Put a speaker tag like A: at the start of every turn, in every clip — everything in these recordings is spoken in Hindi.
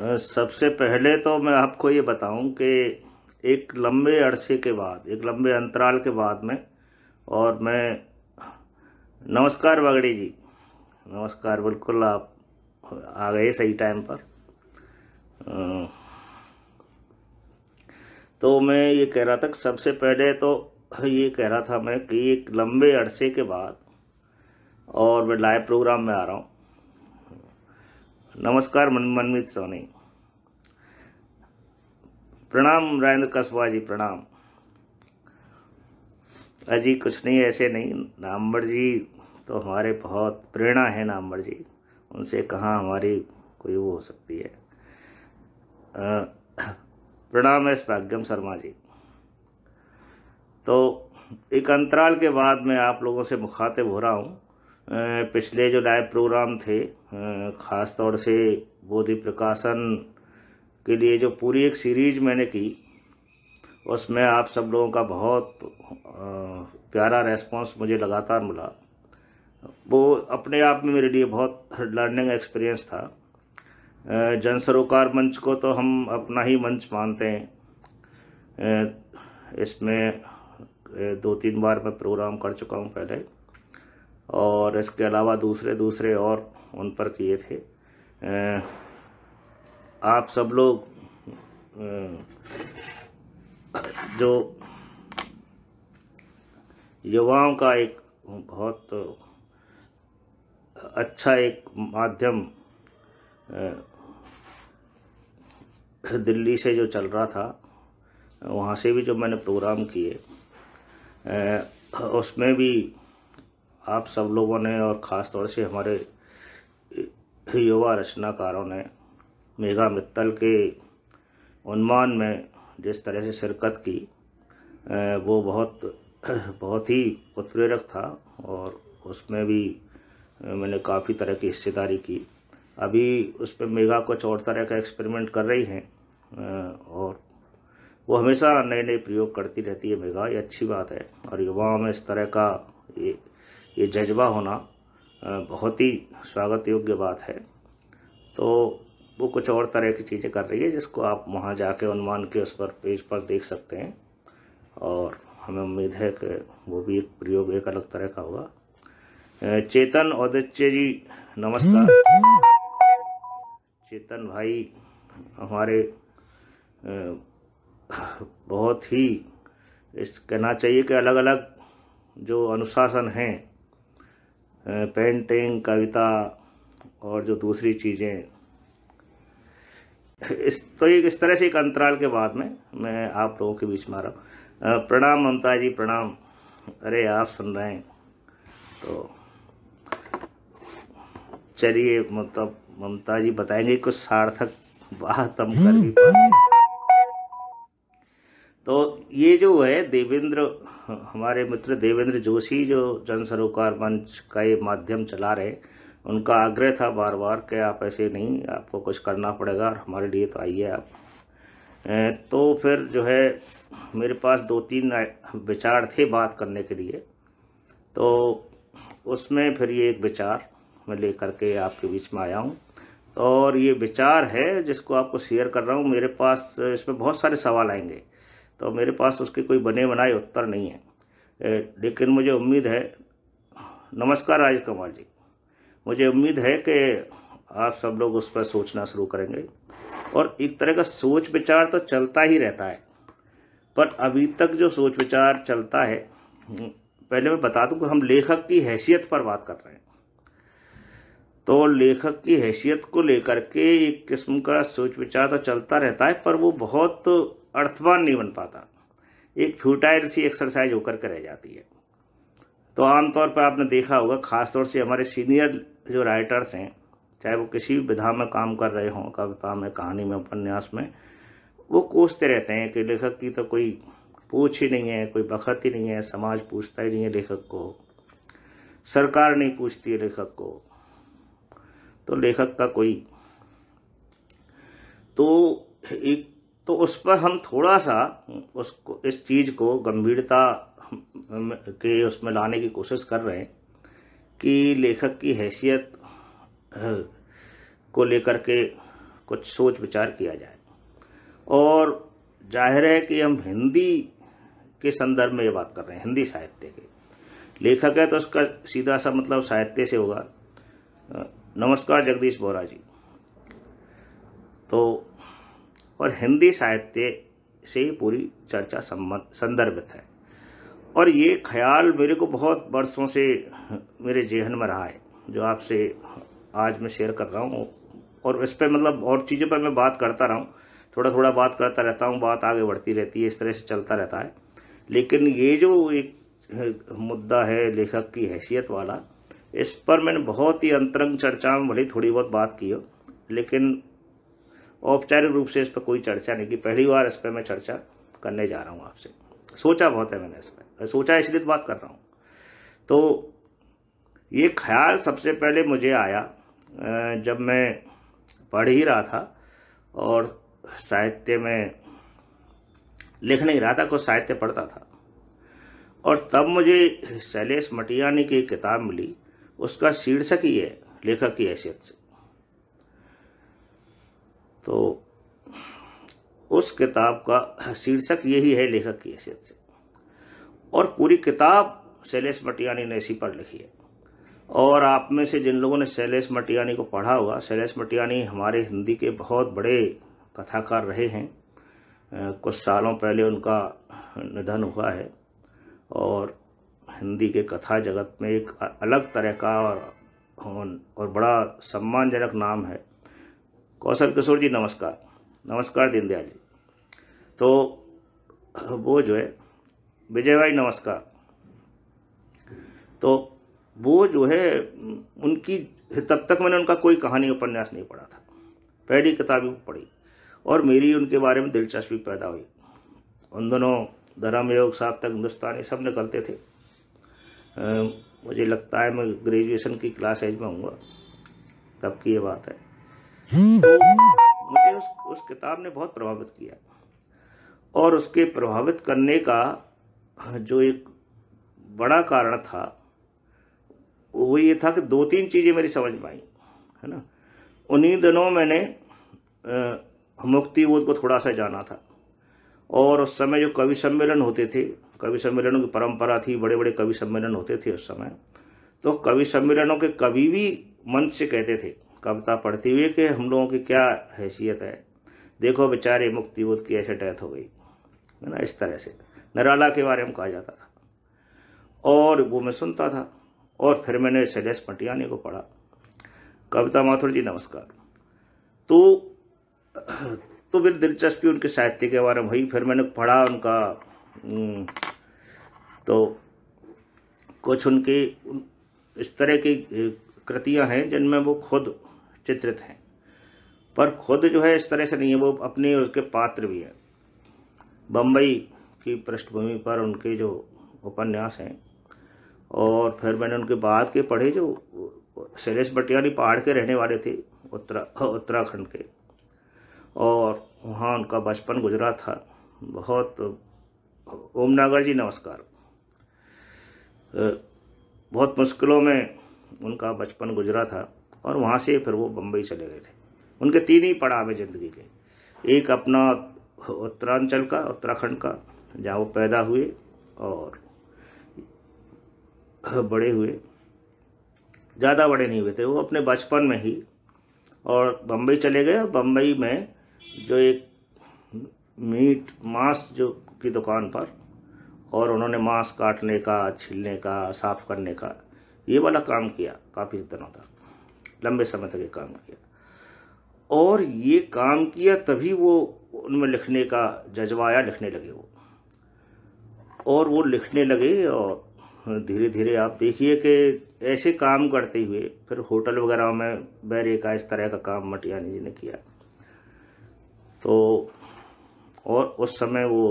A: सबसे पहले तो मैं आपको ये बताऊं कि एक लंबे अरसे के बाद एक लंबे अंतराल के बाद में और मैं नमस्कार बगड़ी जी नमस्कार बिल्कुल आप आ गए सही टाइम पर तो मैं ये कह रहा था सबसे पहले तो ये कह रहा था मैं कि एक लंबे अरसे के बाद और मैं लाइव प्रोग्राम में आ रहा हूँ नमस्कार मनमित सोनी प्रणाम राजेंद्र कस्बा जी प्रणाम अजी कुछ नहीं ऐसे नहीं नामवर जी तो हमारे बहुत प्रेरणा है नामवर जी उनसे कहाँ हमारी कोई वो हो सकती है प्रणाम है स्वाग्यम शर्मा जी तो एक अंतराल के बाद मैं आप लोगों से मुखातिब हो रहा हूँ पिछले जो लाइव प्रोग्राम थे ख़ास तौर से बोधि प्रकाशन के लिए जो पूरी एक सीरीज मैंने की उसमें आप सब लोगों का बहुत प्यारा रेस्पॉन्स मुझे लगातार मिला वो अपने आप में मेरे लिए बहुत लर्निंग एक्सपीरियंस था जन सरोकार मंच को तो हम अपना ही मंच मानते हैं इसमें दो तीन बार मैं प्रोग्राम कर चुका हूँ पहले और इसके अलावा दूसरे दूसरे और उन पर किए थे आप सब लोग जो युवाओं का एक बहुत अच्छा एक माध्यम दिल्ली से जो चल रहा था वहाँ से भी जो मैंने प्रोग्राम किए उसमें भी आप सब लोगों ने और ख़ास तौर से हमारे युवा रचनाकारों ने मेघा मित्तल के उन्मान में जिस तरह से शिरकत की वो बहुत बहुत ही उत्प्रेरक था और उसमें भी मैंने काफ़ी तरह की हिस्सेदारी की अभी उस पर मेघा कुछ और तरह का एक्सपेरिमेंट कर रही हैं और वो हमेशा नए नए प्रयोग करती रहती है मेघा ये अच्छी बात है और युवाओं में इस तरह का ये ये जज्बा होना बहुत ही स्वागत योग्य बात है तो वो कुछ और तरह की चीज़ें कर रही है जिसको आप वहाँ जाके अनुमान के उस पर पेज पर देख सकते हैं और हमें उम्मीद है कि वो भी एक प्रयोग एक अलग तरह का होगा चेतन औदित्य जी नमस्कार चेतन भाई हमारे बहुत ही इस कहना चाहिए कि अलग अलग जो अनुशासन हैं पेंटिंग कविता और जो दूसरी चीज़ें इस तो एक इस तरह से एक अंतराल के बाद में मैं आप लोगों के बीच में आ रहा हूँ प्रणाम ममता जी प्रणाम अरे आप सुन रहे हैं तो चलिए मतलब ममता जी बताएंगे कुछ सार्थक बात हम कर भी हम्म। पाएंगे तो ये जो है देवेंद्र हमारे मित्र देवेंद्र जोशी जो जन सरोकार मंच का ये माध्यम चला रहे उनका आग्रह था बार बार कि आप ऐसे नहीं आपको कुछ करना पड़ेगा और हमारे लिए तो आइए आप तो फिर जो है मेरे पास दो तीन विचार थे बात करने के लिए तो उसमें फिर ये एक विचार मैं लेकर के आपके बीच में आया हूँ और ये विचार है जिसको आपको शेयर कर रहा हूँ मेरे पास इसमें बहुत सारे सवाल आएंगे तो मेरे पास उसके कोई बने बनाए उत्तर नहीं है लेकिन मुझे उम्मीद है नमस्कार राजकुमार कुमार जी मुझे उम्मीद है कि आप सब लोग उस पर सोचना शुरू करेंगे और एक तरह का सोच विचार तो चलता ही रहता है पर अभी तक जो सोच विचार चलता है पहले मैं बता दूं कि हम लेखक की हैसियत पर बात कर रहे हैं तो लेखक की हैसियत को लेकर के एक किस्म का सोच विचार तो चलता रहता है पर वो बहुत अर्थवान नहीं बन पाता एक फ्यूटाइल सी एक्सरसाइज होकर के रह जाती है तो आमतौर पर आपने देखा होगा खासतौर से हमारे सीनियर जो राइटर्स हैं चाहे वो किसी भी विधा में काम कर रहे हों कविता में कहानी में उपन्यास में वो कोसते रहते हैं कि लेखक की तो कोई पूछ ही नहीं है कोई बखत ही नहीं है समाज पूछता ही नहीं है लेखक को सरकार नहीं पूछती है लेखक को तो लेखक का कोई तो एक तो उस पर हम थोड़ा सा उसको इस चीज़ को गंभीरता के उसमें लाने की कोशिश कर रहे हैं कि लेखक की हैसियत को लेकर के कुछ सोच विचार किया जाए और जाहिर है कि हम हिंदी के संदर्भ में ये बात कर रहे हैं हिंदी साहित्य के लेखक है तो उसका सीधा सा मतलब साहित्य से होगा नमस्कार जगदीश बोरा जी तो और हिंदी साहित्य से ही पूरी चर्चा संबंध संदर्भित है और ये ख्याल मेरे को बहुत वर्षों से मेरे जेहन में रहा है जो आपसे आज मैं शेयर कर रहा हूँ और इस पर मतलब और चीज़ों पर मैं बात करता रहा हूँ थोड़ा थोड़ा बात करता रहता हूँ बात आगे बढ़ती रहती है इस तरह से चलता रहता है लेकिन ये जो एक मुद्दा है लेखक की हैसियत वाला इस पर मैंने बहुत ही अंतरंग चर्चा में भले थोड़ी बहुत बात की हो लेकिन औपचारिक रूप से इस पर कोई चर्चा नहीं की पहली बार इस पर मैं चर्चा करने जा रहा हूँ आपसे सोचा बहुत है मैंने इस पर सोचा इसलिए तो बात कर रहा हूँ तो ये ख्याल सबसे पहले मुझे आया जब मैं पढ़ ही रहा था और साहित्य में लिख नहीं रहा था कुछ साहित्य पढ़ता था और तब मुझे शैलेश मटियानी की एक किताब मिली उसका शीर्षक ही है लेखक की हैसियत से तो उस किताब का शीर्षक यही है लेखक की हैसियत से और पूरी किताब शैलेश मटियानी ने इसी पर लिखी है और आप में से जिन लोगों ने शैलेश मटियानी को पढ़ा होगा शैलेश मटियानी हमारे हिंदी के बहुत बड़े कथाकार रहे हैं कुछ सालों पहले उनका निधन हुआ है और हिंदी के कथा जगत में एक अलग तरह का और और बड़ा सम्मानजनक नाम है कौशल किशोर जी नमस्कार नमस्कार दीनदयाल जी तो वो जो है विजय भाई नमस्कार तो वो जो है उनकी तब तक मैंने उनका कोई कहानी उपन्यास नहीं पढ़ा था पहली ही पढ़ी और मेरी उनके बारे में दिलचस्पी पैदा हुई उन दोनों धर्म योग तक हिंदुस्तानी सब निकलते थे आ, मुझे लगता है मैं ग्रेजुएशन की क्लास एज में हूँगा तब की ये बात है तो मुझे उस, उस किताब ने बहुत प्रभावित किया और उसके प्रभावित करने का हाँ, जो एक बड़ा कारण था वो ये था कि दो तीन चीज़ें मेरी समझ में आई है ना उन्हीं दिनों मैंने मुक्तिबोध को थोड़ा सा जाना था और उस समय जो कवि सम्मेलन होते थे कवि सम्मेलनों की परंपरा थी बड़े बड़े कवि सम्मेलन होते थे उस समय तो कवि सम्मेलनों के कवि भी मंच से कहते थे कविता पढ़ती हुई कि हम लोगों की क्या हैसियत है देखो बेचारे मुक्ति बुद्ध की ऐसे डेथ हो गई है ना इस तरह से निराला के बारे में कहा जाता था और वो मैं सुनता था और फिर मैंने शैलेश पटियानी को पढ़ा कविता माथुर जी नमस्कार तो तो फिर दिलचस्पी उनके साहित्य के बारे में हुई फिर मैंने पढ़ा उनका तो कुछ उनके इस तरह की कृतियां हैं जिनमें वो खुद चित्रित हैं पर खुद जो है इस तरह से नहीं है वो अपने उसके पात्र भी हैं बम्बई की पृष्ठभूमि पर उनके जो उपन्यास हैं और फिर मैंने उनके बाद के पढ़े जो शैलेश बटियाली पहाड़ के रहने वाले थे उत्तरा उत्तराखंड के और वहाँ उनका बचपन गुजरा था बहुत ओम नागर जी नमस्कार बहुत मुश्किलों में उनका बचपन गुजरा था और वहाँ से फिर वो बम्बई चले गए थे उनके तीन ही पड़ाव है ज़िंदगी के एक अपना उत्तरांचल का उत्तराखंड का जहाँ वो पैदा हुए और बड़े हुए ज़्यादा बड़े नहीं हुए थे वो अपने बचपन में ही और बम्बई चले गए और बम्बई में जो एक मीट मांस जो की दुकान पर और उन्होंने मांस काटने का छिलने का साफ़ करने का ये वाला काम किया काफ़ी दिनों तक लंबे समय तक ये काम किया और ये काम किया तभी वो उनमें लिखने का जज्बा आया लिखने लगे वो और वो लिखने लगे और धीरे धीरे आप देखिए कि ऐसे काम करते हुए फिर होटल वगैरह में बैरे का इस तरह का काम मटियानी जी ने किया तो और उस समय वो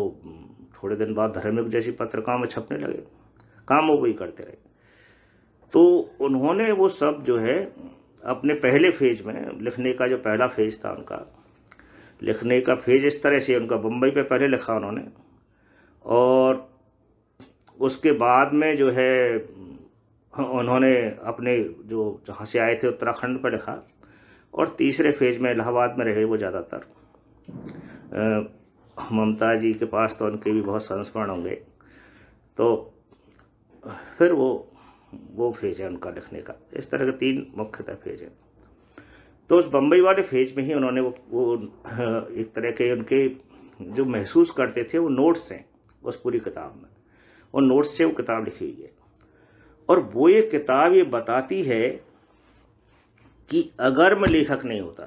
A: थोड़े दिन बाद धार्मिक जैसी पत्रिकाओं में छपने लगे काम वो भी करते रहे तो उन्होंने वो सब जो है अपने पहले फेज में लिखने का जो पहला फेज था उनका लिखने का फेज इस तरह से उनका बम्बई पे पहले लिखा उन्होंने और उसके बाद में जो है उन्होंने अपने जो जहाँ से आए थे उत्तराखंड पर लिखा और तीसरे फेज में इलाहाबाद में रहे वो ज़्यादातर ममता जी के पास तो उनके भी बहुत संस्मरण होंगे तो फिर वो वो फेज है उनका लिखने का इस तरह के तीन मुख्यतः फेज हैं तो उस बम्बई वाले फेज में ही उन्होंने वो वो एक तरह के उनके जो महसूस करते थे वो नोट्स हैं उस पूरी किताब में और नोट्स से वो किताब लिखी हुई है और वो ये किताब ये बताती है कि अगर मैं लेखक नहीं होता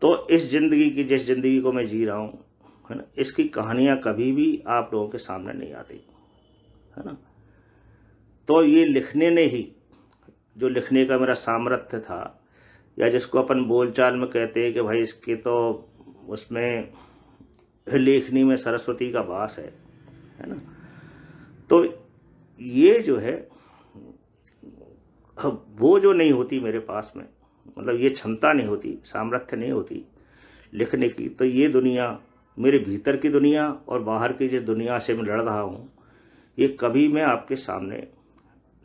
A: तो इस ज़िंदगी की जिस ज़िंदगी को मैं जी रहा हूँ है ना इसकी कहानियाँ कभी भी आप लोगों के सामने नहीं आती है ना तो ये लिखने ने ही जो लिखने का मेरा सामर्थ्य था या जिसको अपन बोलचाल में कहते हैं कि भाई इसके तो उसमें लेखनी में सरस्वती का वास है है ना तो ये जो है वो जो नहीं होती मेरे पास में मतलब ये क्षमता नहीं होती सामर्थ्य नहीं होती लिखने की तो ये दुनिया मेरे भीतर की दुनिया और बाहर की जो दुनिया से मैं लड़ रहा हूँ ये कभी मैं आपके सामने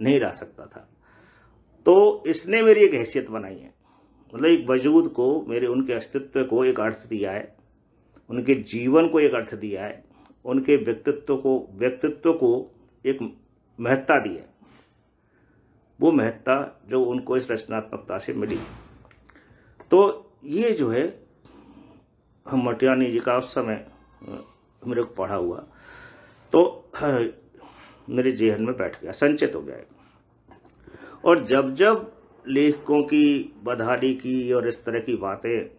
A: नहीं रह सकता था तो इसने मेरी एक हैसियत बनाई है मतलब एक वजूद को मेरे उनके अस्तित्व को एक अर्थ दिया है उनके जीवन को एक अर्थ दिया है उनके व्यक्तित्व को व्यक्तित्व को एक महत्ता दी है वो महत्ता जो उनको इस रचनात्मकता से मिली तो ये जो है हम मटियानी जी का उस समय मेरे को पढ़ा हुआ तो मेरे जेहन में बैठ गया संचित हो गया और जब जब लेखकों की बधाली की और इस तरह की बातें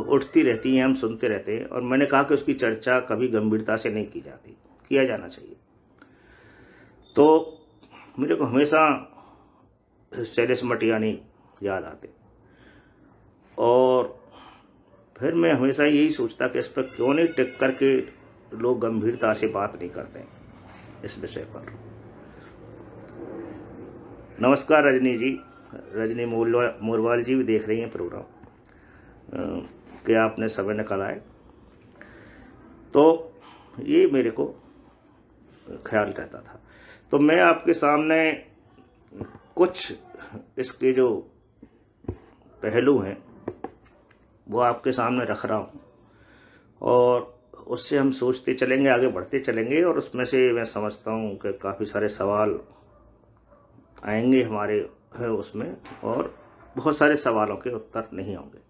A: उठती रहती हैं हम सुनते रहते हैं और मैंने कहा कि उसकी चर्चा कभी गंभीरता से नहीं की जाती किया जाना चाहिए तो मेरे को हमेशा शैलेश मटियानी याद आते और फिर मैं हमेशा यही सोचता कि इस पर क्यों नहीं टिक करके लोग गंभीरता से बात नहीं करते हैं इस विषय पर नमस्कार रजनी जी रजनी मोरवाल जी भी देख रही हैं प्रोग्राम कि आपने समय निकाला है तो ये मेरे को ख्याल रहता था तो मैं आपके सामने कुछ इसके जो पहलू हैं वो आपके सामने रख रहा हूँ और उससे हम सोचते चलेंगे आगे बढ़ते चलेंगे और उसमें से मैं समझता हूँ कि काफ़ी सारे सवाल आएंगे हमारे उसमें और बहुत सारे सवालों के उत्तर नहीं होंगे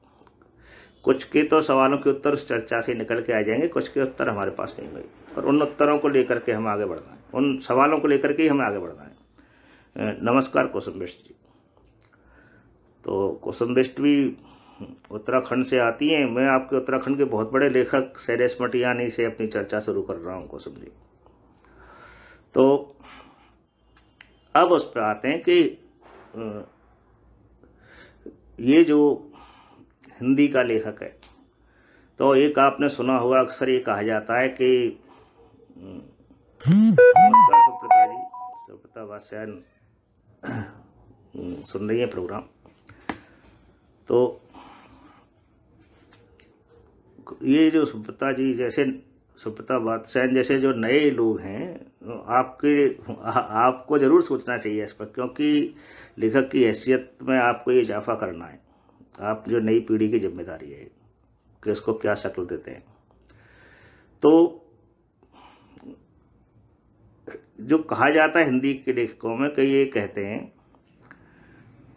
A: कुछ के तो सवालों के उत्तर उस चर्चा से निकल के आ जाएंगे कुछ के उत्तर हमारे पास नहीं होंगे और उन उत्तरों को लेकर के हम आगे बढ़ना है उन सवालों को लेकर के ही हमें आगे बढ़ना है नमस्कार कुसुम बिष्ट जी तो कुसुम बिष्ट भी उत्तराखंड से आती हैं मैं आपके उत्तराखंड के बहुत बड़े लेखक सैरेश मटियानी से अपनी चर्चा शुरू कर रहा हूँ उनको जी तो अब उस पर आते हैं कि ये जो हिंदी का लेखक है तो एक आपने सुना होगा अक्सर ये कहा जाता है कि सुप्रता जी सुप्रता सुन रही है प्रोग्राम तो ये जो सुब्रता जी जैसे सुब्रता बादशाह जैसे जो नए लोग हैं आपके आपको ज़रूर सोचना चाहिए इस पर क्योंकि लेखक की हैसियत में आपको ये इजाफा करना है आप जो नई पीढ़ी की जिम्मेदारी है कि इसको क्या शक्ल देते हैं तो जो कहा जाता है हिंदी के लेखकों में कई ये कहते हैं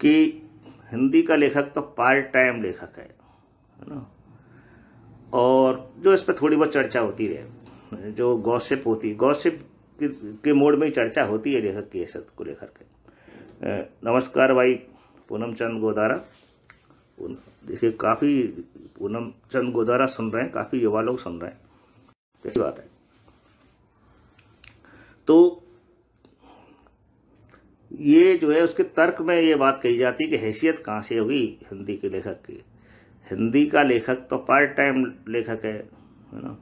A: कि हिंदी का लेखक तो पार्ट टाइम लेखक है ना और जो इस पर थोड़ी बहुत चर्चा होती रहे जो गौसिप होती है गॉसिप के मोड में ही चर्चा होती है लेखक की हैसियत को लेकर के नमस्कार भाई पूनम चंद गोदारा देखिए काफ़ी पूनम चंद गोदारा सुन रहे हैं काफ़ी युवा लोग सुन रहे हैं कैसी बात है तो ये जो है उसके तर्क में ये बात कही जाती है कि हैसियत कहाँ से हुई हिंदी के लेखक की हिंदी का लेखक तो पार्ट टाइम लेखक है है ना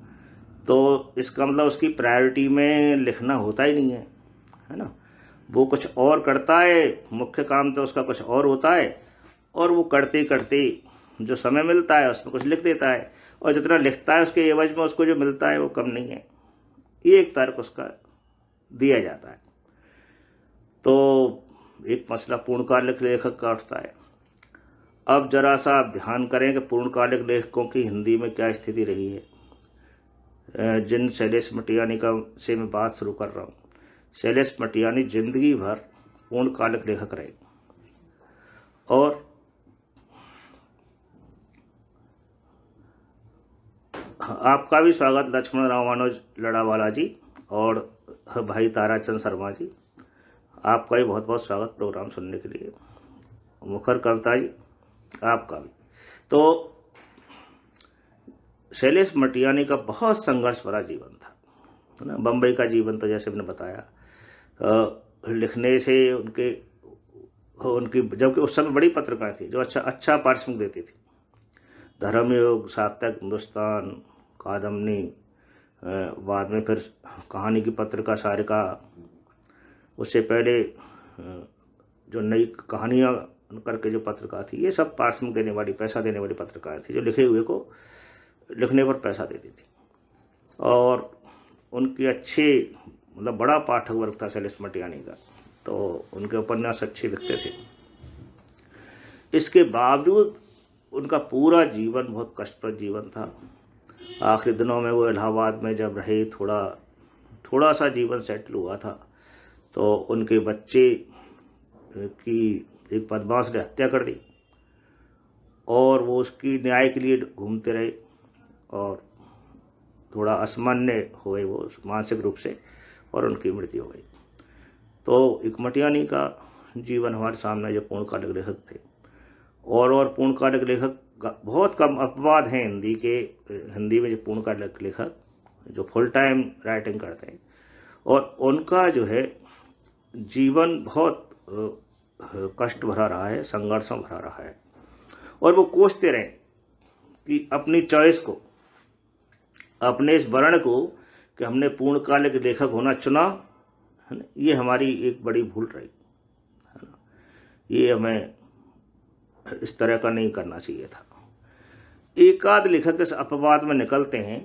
A: तो इसका मतलब उसकी प्रायोरिटी में लिखना होता ही नहीं है है ना वो कुछ और करता है मुख्य काम तो उसका कुछ और होता है और वो करते करते जो समय मिलता है उसमें कुछ लिख देता है और जितना लिखता है उसके एवज में उसको जो मिलता है वो कम नहीं है ये एक तर्क उसका दिया जाता है तो एक मसला पूर्णकालिक लेखक का उठता है अब जरा सा आप ध्यान करें कि पूर्णकालिक लेखकों की हिंदी में क्या स्थिति रही है जिन शैलेश मटियानी का से मैं बात शुरू कर रहा हूँ शैलेश मटियानी जिंदगी भर पूर्णकालिक लेखक रहे और आपका भी स्वागत लक्ष्मण राम मनोज लड़ावाला जी और भाई ताराचंद शर्मा जी आपका भी बहुत बहुत स्वागत प्रोग्राम सुनने के लिए मुखर कविता जी आपका भी तो शैलेश मटियानी का बहुत संघर्ष भरा जीवन था है ना बम्बई का जीवन तो जैसे मैंने बताया लिखने से उनके उनकी जबकि उस समय बड़ी पत्रकार थी जो अच्छा अच्छा पारिश्रमिक देती थी धर्मयोग सार्थक हिंदुस्तान कादमनी बाद में फिर कहानी की पत्रिका सारिका उससे पहले जो नई कहानियाँ उनकर के जो पत्रकार थी ये सब पार्षण देने वाली पैसा देने वाली पत्रकार थी जो लिखे हुए को लिखने पर पैसा देती थी और उनके अच्छे मतलब बड़ा पाठक वर्ग था शैलेश मटियानी का तो उनके उपन्यास अच्छे लिखते थे इसके बावजूद उनका पूरा जीवन बहुत कष्टप्रद जीवन था आखिरी दिनों में वो इलाहाबाद में जब रहे थोड़ा थोड़ा सा जीवन सेटल हुआ था तो उनके बच्चे की एक बदमाश ने हत्या कर दी और वो उसकी न्याय के लिए घूमते रहे और थोड़ा असमान्य हुए वो मानसिक रूप से और उनकी मृत्यु हो गई तो इकमटियानी का जीवन हमारे सामने जो पूर्णकालिक लेखक थे और और पूर्णकालिक लेखक बहुत कम अपवाद हैं हिंदी के हिंदी में जो पूर्णकालिक लेखक जो फुल टाइम राइटिंग करते हैं और उनका जो है जीवन बहुत कष्ट भरा रहा है संघर्षों भरा रहा है और वो कोसते रहे कि अपनी चॉइस को अपने इस वर्ण को कि हमने पूर्णकालिक लेखक होना चुना है ना ये हमारी एक बड़ी भूल रही है ना ये हमें इस तरह का नहीं करना चाहिए था एकाध लेखक इस अपवाद में निकलते हैं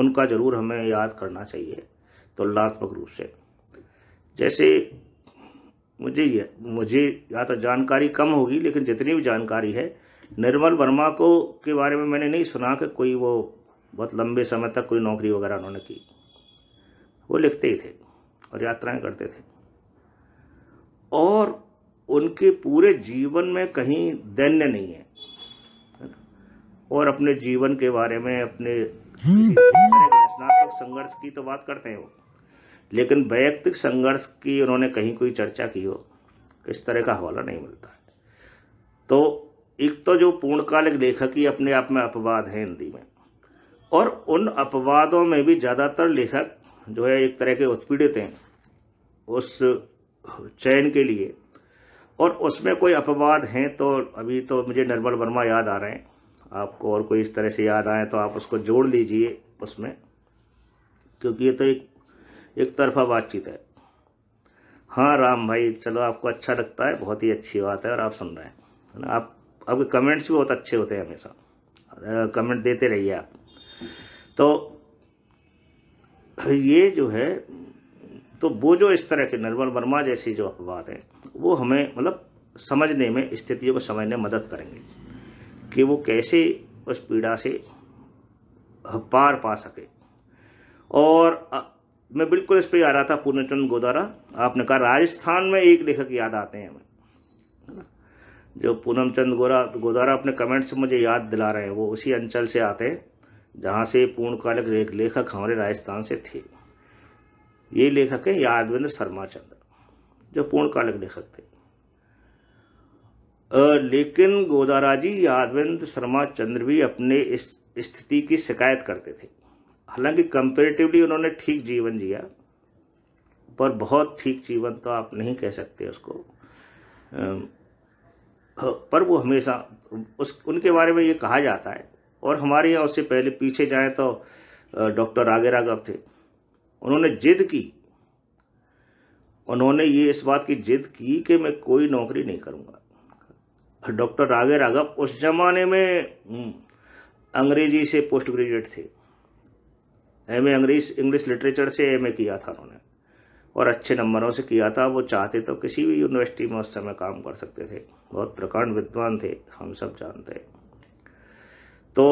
A: उनका ज़रूर हमें याद करना चाहिए तुलनात्मक रूप से जैसे मुझे मुझे या तो जानकारी कम होगी लेकिन जितनी भी जानकारी है निर्मल वर्मा को के बारे में मैंने नहीं सुना कि कोई वो बहुत लंबे समय तक कोई नौकरी वगैरह उन्होंने की वो लिखते ही थे और यात्राएं करते थे और उनके पूरे जीवन में कहीं दैन्य नहीं है और अपने जीवन के बारे में अपने रचनात्मक हम्म। संघर्ष की तो बात करते हैं वो लेकिन वैयक्तिक संघर्ष की उन्होंने कहीं कोई चर्चा की हो इस तरह का हवाला नहीं मिलता है तो एक तो जो पूर्णकालिक लेखक ही अपने आप में अपवाद हैं हिंदी में और उन अपवादों में भी ज़्यादातर लेखक जो है एक तरह के उत्पीड़ित हैं उस चयन के लिए और उसमें कोई अपवाद हैं तो अभी तो मुझे निर्मल वर्मा याद आ रहे हैं आपको और कोई इस तरह से याद आए तो आप उसको जोड़ लीजिए उसमें क्योंकि ये तो एक एक तरफा बातचीत है हाँ राम भाई चलो आपको अच्छा लगता है बहुत ही अच्छी बात है और आप सुन रहे हैं है ना आप आपके कमेंट्स भी बहुत अच्छे होते हैं हमेशा कमेंट देते रहिए आप तो ये जो है तो वो जो इस तरह के निर्मल वर्मा जैसी जो अफवाह है वो हमें मतलब समझने में स्थितियों को समझने में मदद करेंगे कि वो कैसे उस पीड़ा से पार पा सके और मैं बिल्कुल इस पर आ रहा था पूर्णचंद गोदारा आपने कहा राजस्थान में एक लेखक याद आते हैं हमें जो पूनम चंद गोरा गोदारा अपने कमेंट्स मुझे याद दिला रहे हैं वो उसी अंचल से आते हैं जहाँ से पूर्णकालिक लेखक हमारे राजस्थान से थे ये लेखक हैं यादवेंद्र शर्मा चंद्र जो पूर्णकालिक लेखक थे लेकिन गोदारा जी यादवेंद्र शर्मा चंद्र भी अपने इस स्थिति की शिकायत करते थे हालांकि कंपेरेटिवली उन्होंने ठीक जीवन जिया पर बहुत ठीक जीवन तो आप नहीं कह सकते उसको पर वो हमेशा उस उनके बारे में ये कहा जाता है और हमारे यहाँ उससे पहले पीछे जाएं तो डॉक्टर रागे राघव थे उन्होंने जिद की उन्होंने ये इस बात की जिद की कि मैं कोई नौकरी नहीं करूँगा डॉक्टर रागे राघव उस जमाने में अंग्रेजी से पोस्ट ग्रेजुएट थे एम ए अंग्रेज इंग्लिश लिटरेचर से एम ए किया था उन्होंने और अच्छे नंबरों से किया था वो चाहते तो किसी भी यूनिवर्सिटी में उस समय काम कर सकते थे बहुत प्रकांड विद्वान थे हम सब जानते हैं तो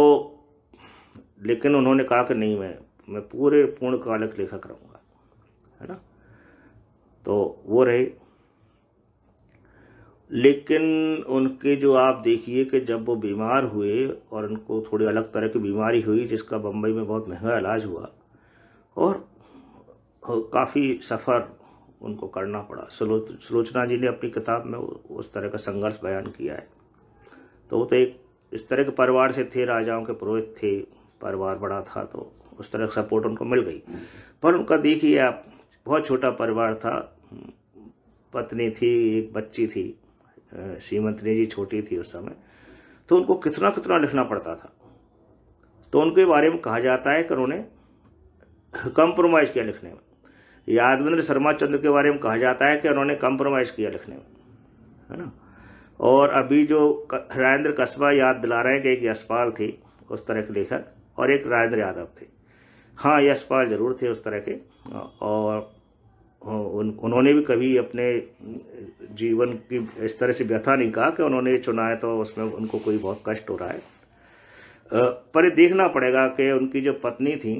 A: लेकिन उन्होंने कहा कि नहीं मैं मैं पूरे पूर्णकालिक लेखक रहूँगा है ना तो वो रही लेकिन उनके जो आप देखिए कि जब वो बीमार हुए और उनको थोड़ी अलग तरह की बीमारी हुई जिसका बम्बई में बहुत महंगा इलाज हुआ और काफ़ी सफ़र उनको करना पड़ा सुलो सुलोचना जी ने अपनी किताब में उस तरह का संघर्ष बयान किया है तो वो तो एक इस तरह के परिवार से थे राजाओं के पुरोहित थे परिवार बड़ा था तो उस तरह का सपोर्ट उनको मिल गई पर उनका देखिए आप बहुत छोटा परिवार था पत्नी थी एक बच्ची थी श्रीमंतनी जी छोटी थी उस समय तो उनको कितना कितना लिखना पड़ता था तो उनके बारे में कहा जाता है कि उन्होंने कंप्रोमाइज़ किया लिखने में यादवेंद्र शर्मा चंद्र के बारे में कहा जाता है कि उन्होंने कंप्रोमाइज़ किया लिखने में है ना और अभी जो राजेंद्र कस्बा याद दिला रहे हैं कि एक यशपाल थी उस तरह के लेखक और एक राजेंद्र यादव थे हाँ यशपाल जरूर थे उस तरह के और हाँ, उन उन्होंने भी कभी अपने जीवन की इस तरह से व्यथा नहीं कहा कि उन्होंने चुना है तो उसमें उनको कोई बहुत कष्ट हो रहा है पर ये देखना पड़ेगा कि उनकी जो पत्नी थी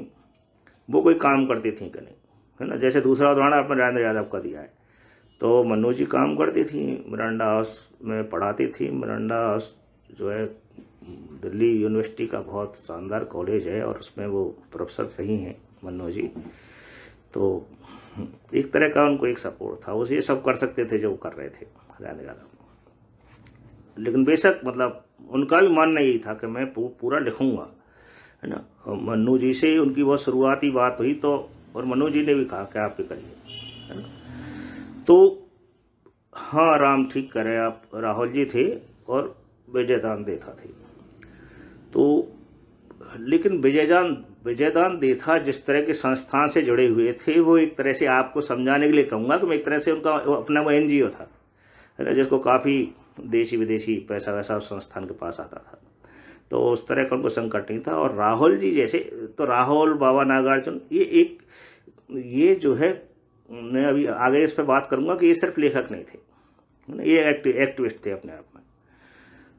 A: वो कोई काम करती थी कि नहीं है ना जैसे दूसरा उदाहरण आपने राजेंद्र यादव का दिया है तो मनु जी काम करती थी मरंडा हाउस में पढ़ाती थी मरंडा हाउस जो है दिल्ली यूनिवर्सिटी का बहुत शानदार कॉलेज है और उसमें वो प्रोफेसर रही हैं मनु जी तो एक तरह का उनको एक सपोर्ट था वो ये सब कर सकते थे जो कर रहे थे राधे राधा लेकिन बेशक मतलब उनका भी मानना यही था कि मैं पूरा लिखूंगा है ना मनु जी से उनकी बहुत शुरुआती बात हुई तो और मनु जी ने भी कहा कि आप भी करिए है ना तो हाँ राम ठीक करे आप राहुल जी थे और विजयदान देता थे तो लेकिन विजयदान विजयदान देथा जिस तरह के संस्थान से जुड़े हुए थे वो एक तरह से आपको समझाने के लिए कहूँगा कि मैं एक तरह से उनका अपना वो एनजीओ था है ना जिसको काफ़ी देशी विदेशी पैसा वैसा उस संस्थान के पास आता था तो उस तरह का उनको संकट नहीं था और राहुल जी जैसे तो राहुल बाबा नागार्जुन ये एक ये जो है मैं अभी आगे इस पर बात करूँगा कि ये सिर्फ लेखक नहीं थे ये एक्टिविस्ट थे अपने आप में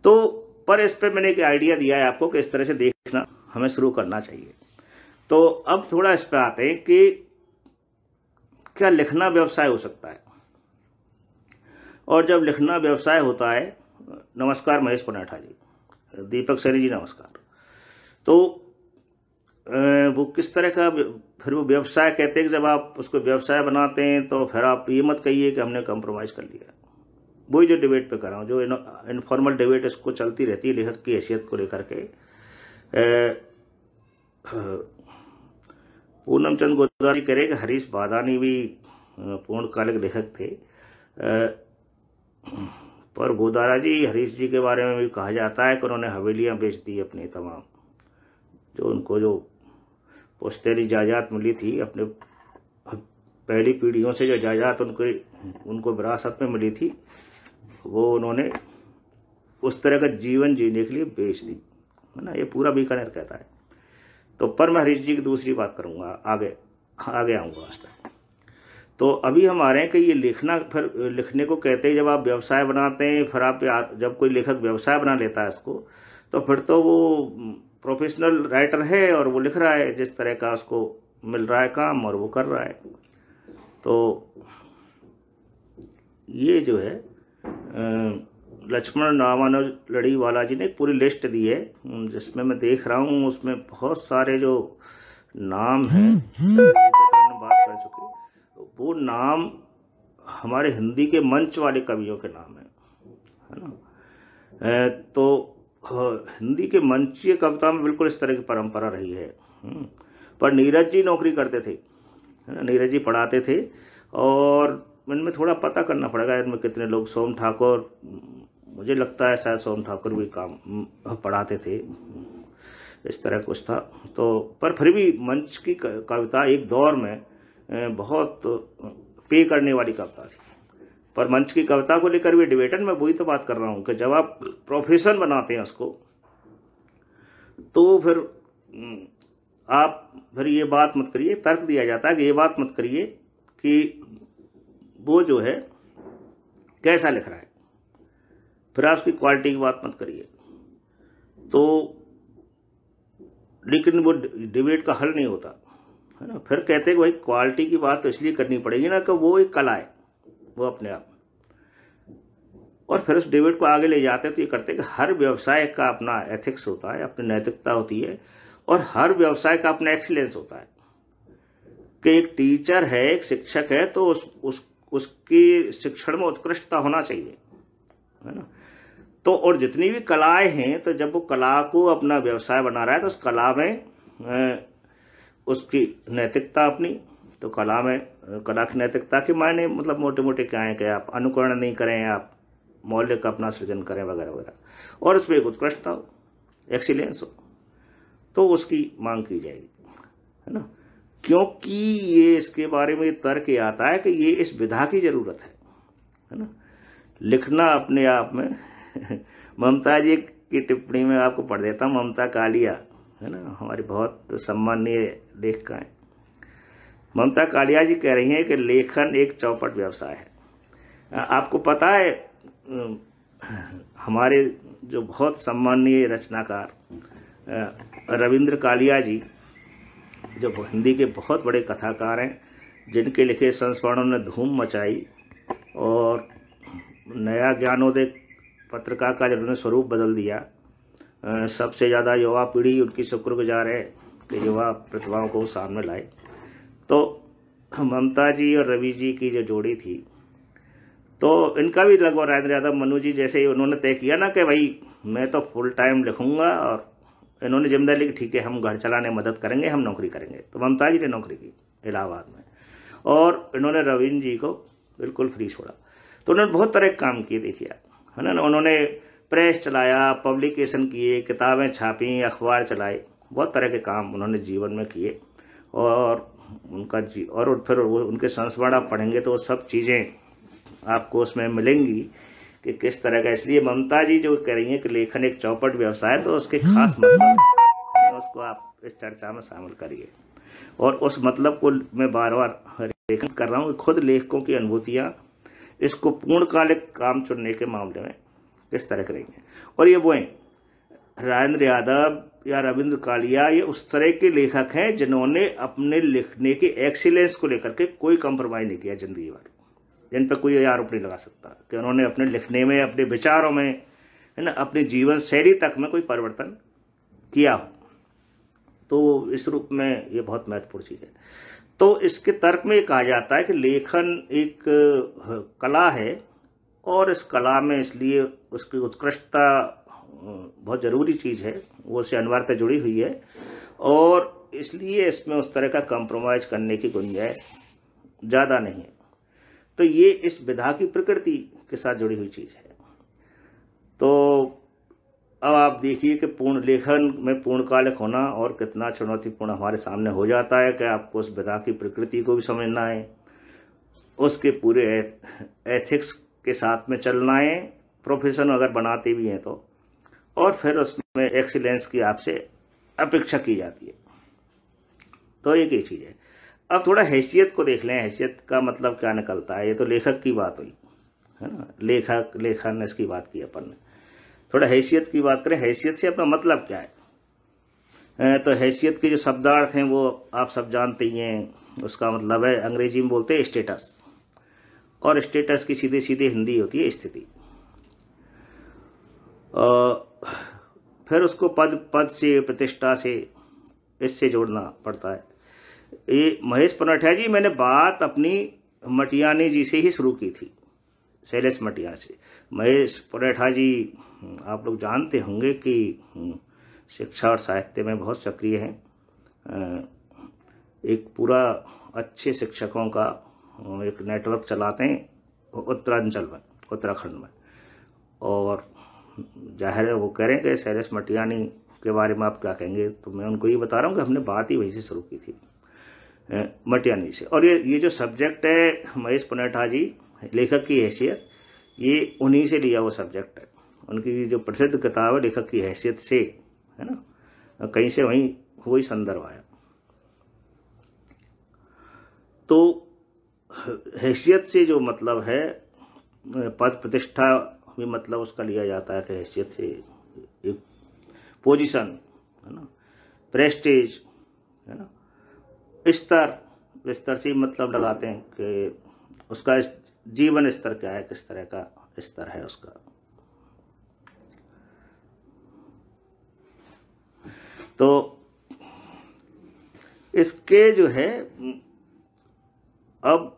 A: तो पर इस पर मैंने एक आइडिया दिया है आपको कि इस तरह से देखना हमें शुरू करना चाहिए तो अब थोड़ा इस पर आते हैं कि क्या लिखना व्यवसाय हो सकता है और जब लिखना व्यवसाय होता है नमस्कार महेश पनाठा जी दीपक सैनी जी नमस्कार तो वो किस तरह का फिर वो व्यवसाय कहते हैं कि जब आप उसको व्यवसाय बनाते हैं तो फिर आप ये मत कहिए कि हमने कॉम्प्रोमाइज़ कर लिया वही जो डिबेट पे कर रहा हूँ जो इनफॉर्मल डिबेट इसको चलती रहती है लेखक की हैसियत को लेकर के पूनम चंद गोदानी करेगा हरीश बादानी भी पूर्णकालिक लेखक थे पर गोदारा जी हरीश जी के बारे में भी कहा जाता है कि उन्होंने हवेलियाँ बेच दी अपनी तमाम जो उनको जो पुश्तरी जायदाद मिली थी अपने पहली पीढ़ियों से जो जायदाद उनके उनको विरासत में मिली थी वो उन्होंने उस तरह का जीवन जीने के लिए बेच दी है ना ये पूरा बीकानेर कहता है तो मैं हरीश जी की दूसरी बात करूँगा आगे आगे आऊँगा उस पर तो अभी हम आ रहे हैं कि ये लिखना फिर लिखने को कहते हैं जब आप व्यवसाय बनाते हैं फिर आप जब कोई लेखक व्यवसाय बना लेता है इसको तो फिर तो वो प्रोफेशनल राइटर है और वो लिख रहा है जिस तरह का उसको मिल रहा है काम और वो कर रहा है तो ये जो है लक्ष्मण रामानुज लड़ी वाला जी ने एक पूरी लिस्ट दी है जिसमें मैं देख रहा हूँ उसमें बहुत सारे जो नाम हैं हम्म, हम्म। बात कर चुके वो नाम हमारे हिंदी के मंच वाले कवियों के नाम हैं है ना तो हिंदी के मंचीय कविता में बिल्कुल इस तरह की परंपरा रही है हम्म। पर नीरज जी नौकरी करते थे है ना नीरज जी पढ़ाते थे और इनमें थोड़ा पता करना पड़ेगा इनमें कितने लोग सोम ठाकुर मुझे लगता है शायद सोम ठाकुर भी काम पढ़ाते थे इस तरह कुछ था तो पर फिर भी मंच की कविता एक दौर में बहुत पे करने वाली कविता थी पर मंच की कविता को लेकर भी डिबेटन में वही तो बात कर रहा हूँ कि जब आप प्रोफेशन बनाते हैं उसको तो फिर आप फिर ये बात मत करिए तर्क दिया जाता है कि ये बात मत करिए कि वो जो है कैसा लिख रहा है फिर आप उसकी क्वालिटी की बात मत करिए तो लेकिन वो डिबेट का हल नहीं होता है ना फिर कहते हैं भाई क्वालिटी की बात तो इसलिए करनी पड़ेगी ना कि वो एक कला है वो अपने आप और फिर उस डिबेट को आगे ले जाते हैं तो ये करते हैं कि हर व्यवसाय का अपना एथिक्स होता है अपनी नैतिकता होती है और हर व्यवसाय का अपना एक्सीलेंस होता है कि एक टीचर है एक शिक्षक है तो उस, उस उसकी शिक्षण में उत्कृष्टता होना चाहिए है ना तो और जितनी भी कलाएं हैं तो जब वो कला को अपना व्यवसाय बना रहा है तो उस कला में उसकी नैतिकता अपनी तो कला में कला की नैतिकता के मायने मतलब मोटे मोटे क्या हैं कि आप अनुकरण नहीं करें आप मौल्य का अपना सृजन करें वगैरह वगैरह और उसमें एक उत्कृष्टता हो एक्सीलेंस हो तो उसकी मांग की जाएगी है ना क्योंकि ये इसके बारे में तर्क आता है कि ये इस विधा की ज़रूरत है है ना लिखना अपने आप में ममता जी की टिप्पणी में आपको पढ़ देता हूँ ममता कालिया है ना हमारी बहुत सम्माननीय लेखिका हैं ममता कालिया जी कह रही हैं कि लेखन एक चौपट व्यवसाय है आपको पता है हमारे जो बहुत सम्माननीय रचनाकार रविंद्र कालिया जी जो हिंदी के बहुत बड़े कथाकार हैं जिनके लिखे संस्मरणों ने धूम मचाई और नया ज्ञानोदय पत्रकार का जब उन्होंने स्वरूप बदल दिया सबसे ज़्यादा युवा पीढ़ी उनकी शुक्रगुजार है कि युवा प्रतिभाओं को सामने लाए तो ममता जी और रवि जी की जो जोड़ी थी तो इनका भी लगभग राजेंद्र यादव मनु जी जैसे ही उन्होंने तय किया ना कि भाई मैं तो फुल टाइम लिखूंगा और इन्होंने जिम्मेदारी ली ठीक है हम घर चलाने मदद करेंगे हम नौकरी करेंगे तो ममता जी ने नौकरी की इलाहाबाद में और इन्होंने रविंद्र जी को बिल्कुल फ्री छोड़ा तो उन्होंने बहुत तरह के काम किए देखिए आप है ना उन्होंने प्रेस चलाया पब्लिकेशन किए किताबें छापी अखबार चलाए बहुत तरह के काम उन्होंने जीवन में किए और उनका जी और फिर उनके संस्मरण आप पढ़ेंगे तो वो सब चीज़ें आपको उसमें मिलेंगी कि किस तरह का इसलिए ममता जी जो कह रही हैं कि लेखन एक चौपट व्यवसाय है तो उसके खास हम्म। मतलब उसको आप इस चर्चा में शामिल करिए और उस मतलब को मैं बार बार लेखन कर रहा हूँ खुद लेखकों की अनुभूतियाँ इसको पूर्णकालिक काम चुनने के मामले में किस तरह करेंगे और ये वो हैं राजेंद्र यादव या रविंद्र कालिया ये उस तरह के लेखक हैं जिन्होंने अपने लिखने के एक्सीलेंस को लेकर के कोई कंप्रोमाइज़ नहीं किया जिंदगी भर जिन पर कोई आरोप नहीं लगा सकता कि उन्होंने अपने लिखने में अपने विचारों में है ना अपने जीवन शैली तक में कोई परिवर्तन किया हो तो इस रूप में ये बहुत महत्वपूर्ण चीज़ है तो इसके तर्क में कहा जाता है कि लेखन एक कला है और इस कला में इसलिए उसकी उत्कृष्टता बहुत ज़रूरी चीज़ है वो उससे अनिवार्यता जुड़ी हुई है और इसलिए इसमें उस तरह का कॉम्प्रोमाइज़ करने की गुंजाइश ज़्यादा नहीं है तो ये इस विधा की प्रकृति के साथ जुड़ी हुई चीज़ है तो अब आप देखिए कि पूर्ण लेखन में पूर्णकालिक होना और कितना चुनौतीपूर्ण हमारे सामने हो जाता है कि आपको उस विधा की प्रकृति को भी समझना है उसके पूरे एथिक्स के साथ में चलना है प्रोफेशन अगर बनाते भी हैं तो और फिर उसमें एक्सीलेंस की आपसे अपेक्षा की जाती है तो एक ही चीज़ है अब थोड़ा हैसियत को देख लें हैसियत का मतलब क्या निकलता है ये तो लेखक की बात हुई है ना लेखक लेखन इसकी बात की अपन ने थोड़ा हैसियत की बात करें हैसियत से अपना मतलब क्या है तो हैसियत के जो शब्दार्थ हैं वो आप सब जानते ही हैं उसका मतलब है अंग्रेजी में बोलते हैं स्टेटस और स्टेटस की सीधे सीधे हिंदी होती है स्थिति फिर उसको पद पद से प्रतिष्ठा से इससे जोड़ना पड़ता है ये महेश पनाठिया जी मैंने बात अपनी मटियानी जी से ही शुरू की थी शैलेश मटिया से महेश पुरेठा जी आप लोग जानते होंगे कि हम्म, शिक्षा और साहित्य में बहुत सक्रिय हैं एक पूरा अच्छे शिक्षकों का एक नेटवर्क चलाते हैं उत्तरांचल में उत्तराखंड में और जाहिर है वो कह रहे हैं कि शैलेश मटियानी के बारे में आप क्या कहेंगे तो मैं उनको ये बता रहा हूँ कि हमने बात ही वहीं से शुरू की थी मटियानी से और ये ये जो सब्जेक्ट है महेश पुनेठा जी लेखक की हैसियत ये उन्हीं से लिया हुआ सब्जेक्ट है उनकी जो प्रसिद्ध किताब है लेखक की हैसियत से है ना कहीं से वहीं वही संदर्भ आया तो हैसियत से जो मतलब है पद प्रतिष्ठा भी मतलब उसका लिया जाता है कि हैसियत से एक पोजीशन है ना प्रेस्टेज है ना स्तर स्तर से मतलब लगाते हैं कि उसका जीवन स्तर क्या है किस तरह का स्तर है उसका तो इसके जो है अब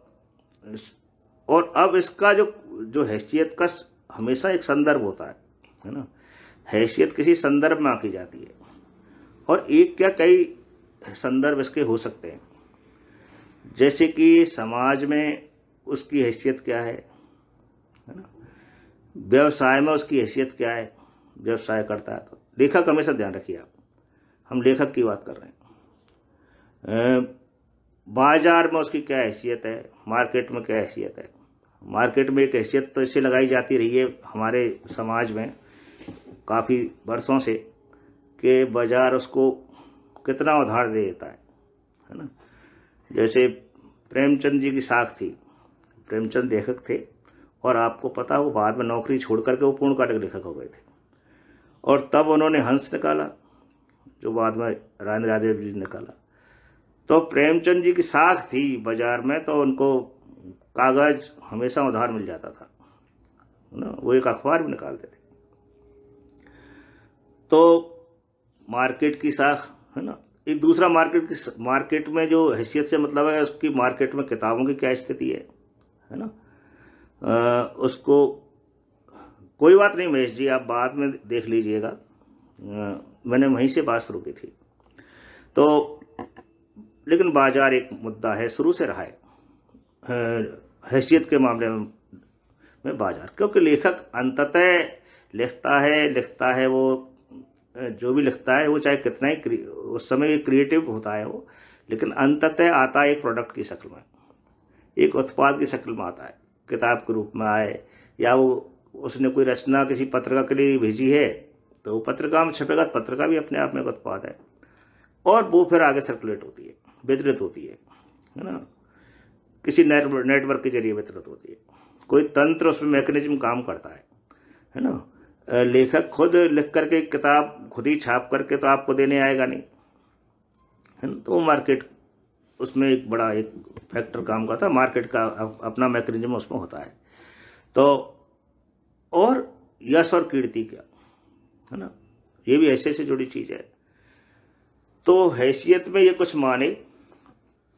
A: और अब इसका जो जो हैसियत का हमेशा एक संदर्भ होता है है ना हैसियत किसी संदर्भ में आकी जाती है और एक क्या कई संदर्भ इसके हो सकते हैं जैसे कि समाज में उसकी हैसियत क्या है है ना व्यवसाय में उसकी हैसियत क्या है व्यवसाय करता है तो लेखक हमेशा ध्यान रखिए आप हम लेखक की बात कर रहे हैं बाजार में उसकी क्या हैसियत है मार्केट में क्या हैसियत है मार्केट में एक हैसियत तो इससे लगाई जाती रही है हमारे समाज में काफ़ी वर्षों से कि बाज़ार उसको कितना उधार दे देता है है ना जैसे प्रेमचंद जी की साख थी प्रेमचंद लेखक थे और आपको पता वो बाद में नौकरी छोड़ करके वो पूर्ण काटक लेखक हो गए थे और तब उन्होंने हंस निकाला जो बाद में राजेंद्र यादव जी निकाला तो प्रेमचंद जी की साख थी बाजार में तो उनको कागज़ हमेशा उधार मिल जाता था ना वो एक अखबार भी निकालते थे तो मार्केट की साख है ना एक दूसरा मार्केट की मार्केट में जो हैसियत से मतलब है उसकी मार्केट में किताबों की क्या स्थिति है है ना आ, उसको कोई बात नहीं महेश जी आप बाद में देख लीजिएगा मैंने वहीं से बात शुरू की थी तो लेकिन बाजार एक मुद्दा है शुरू से रहा है हैसियत के मामले में, में बाजार क्योंकि लेखक अंततः लिखता है लिखता है वो जो भी लिखता है वो चाहे कितना ही उस समय क्रिएटिव होता है वो लेकिन अंततः आता है एक प्रोडक्ट की शक्ल में एक उत्पाद की शक्ल में आता है किताब के रूप में आए या वो उसने कोई रचना किसी पत्रिका के लिए भेजी है तो वो पत्रिका में छपेगा तो पत्रिका भी अपने आप में एक उत्पाद है और वो फिर आगे सर्कुलेट होती है वितरित होती है है ना किसी नेटवर्क के जरिए वितरित होती है कोई तंत्र उसमें मैकेनिज्म काम करता है है ना लेखक खुद लिख करके किताब खुद ही छाप करके तो आपको देने आएगा नहीं है ना तो मार्केट उसमें एक बड़ा एक फैक्टर काम करता है मार्केट का अपना मैकेनिज्म उसमें होता है तो और यश और कीर्ति क्या है ना ये भी ऐसे से जुड़ी चीज़ है तो हैसियत में ये कुछ माने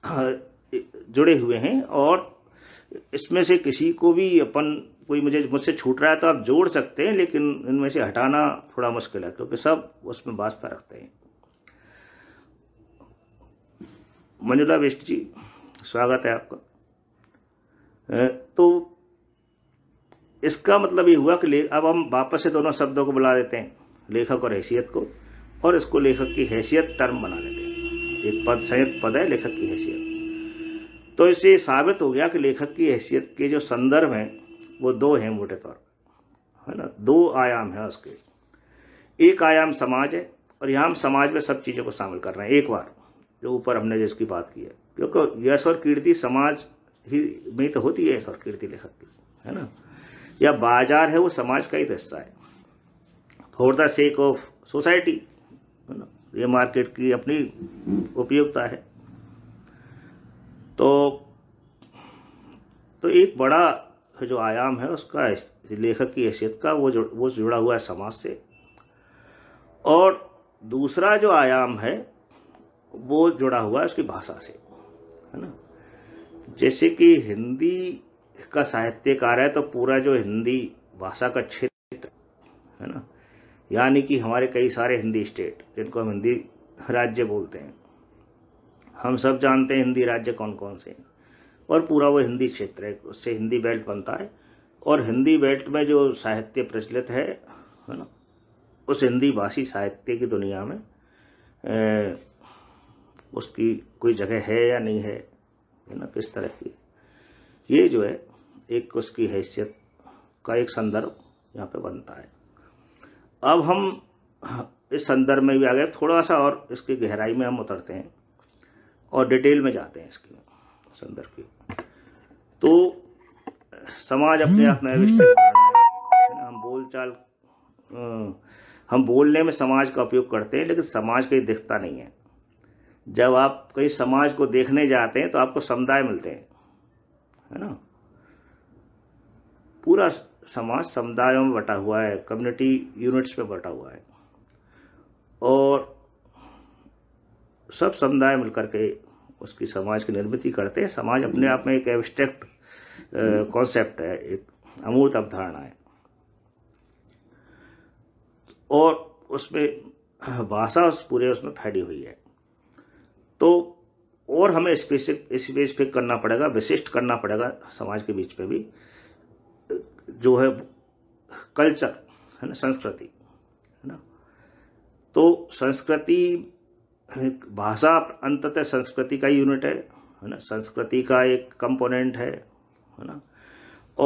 A: हाँ, जुड़े हुए हैं और इसमें से किसी को भी अपन कोई मुझे मुझसे छूट रहा है तो आप जोड़ सकते हैं लेकिन इनमें से हटाना थोड़ा मुश्किल है क्योंकि सब उसमें वास्ता रखते हैं मंजुला बिष्ट जी स्वागत है आपका तो इसका मतलब ये हुआ कि अब हम वापस से दोनों शब्दों को बुला देते हैं लेखक और हैसियत को और इसको लेखक की हैसियत टर्म बना लेते हैं एक पद संयुक्त पद है लेखक की हैसियत तो इससे साबित हो गया कि लेखक की हैसियत के जो संदर्भ हैं वो दो हैं मोटे तौर पर है ना दो आयाम है उसके एक आयाम समाज है और यहाँ हम समाज में सब चीज़ों को शामिल कर रहे हैं एक बार जो ऊपर हमने जिसकी बात की है क्योंकि यश और कीर्ति समाज ही में तो होती है यश और कीर्ति लेखक की है ना या बाजार है वो समाज का ही तो हिस्सा है for the sake of society है ना ये मार्केट की अपनी उपयोगिता है तो तो एक बड़ा जो आयाम है उसका लेखक की हैसियत का वो जुड़ वो जुड़ा हुआ है समाज से और दूसरा जो आयाम है वो जुड़ा हुआ है उसकी भाषा से है ना जैसे कि हिंदी का साहित्यकार है तो पूरा जो हिंदी भाषा का क्षेत्र है ना यानी कि हमारे कई सारे हिंदी स्टेट जिनको हम हिंदी राज्य बोलते हैं हम सब जानते हैं हिंदी राज्य कौन कौन से हैं और पूरा वो हिंदी क्षेत्र है उससे हिंदी बेल्ट बनता है और हिंदी बेल्ट में जो साहित्य प्रचलित है है ना उस हिंदी भाषी साहित्य की दुनिया में उसकी कोई जगह है या नहीं है है ना किस तरह की ये जो है एक उसकी हैसियत का एक संदर्भ यहाँ पे बनता है अब हम इस संदर्भ में भी आ गए थोड़ा सा और इसकी गहराई में हम उतरते हैं और डिटेल में जाते हैं इसके संदर्भ की तो समाज अपने आप में हम बोलचाल हम बोलने में समाज का उपयोग करते हैं लेकिन समाज कहीं दिखता नहीं है जब आप कई समाज को देखने जाते हैं तो आपको समुदाय मिलते हैं है ना पूरा समाज समुदायों में बटा हुआ है कम्युनिटी यूनिट्स में बटा हुआ है और सब समुदाय मिलकर के उसकी समाज की निर्मित करते हैं समाज अपने आप में एक एब्स्ट्रैक्ट कॉन्सेप्ट है एक अमूर्त अवधारणा है और उसमें भाषा उस पूरे उसमें फैली हुई है तो और हमें स्पेसिफिक स्पेसिफिक करना पड़ेगा विशिष्ट करना पड़ेगा समाज के बीच में भी जो है कल्चर है ना संस्कृति है ना तो संस्कृति भाषा अंततः संस्कृति का यूनिट है है ना संस्कृति का एक कंपोनेंट है है ना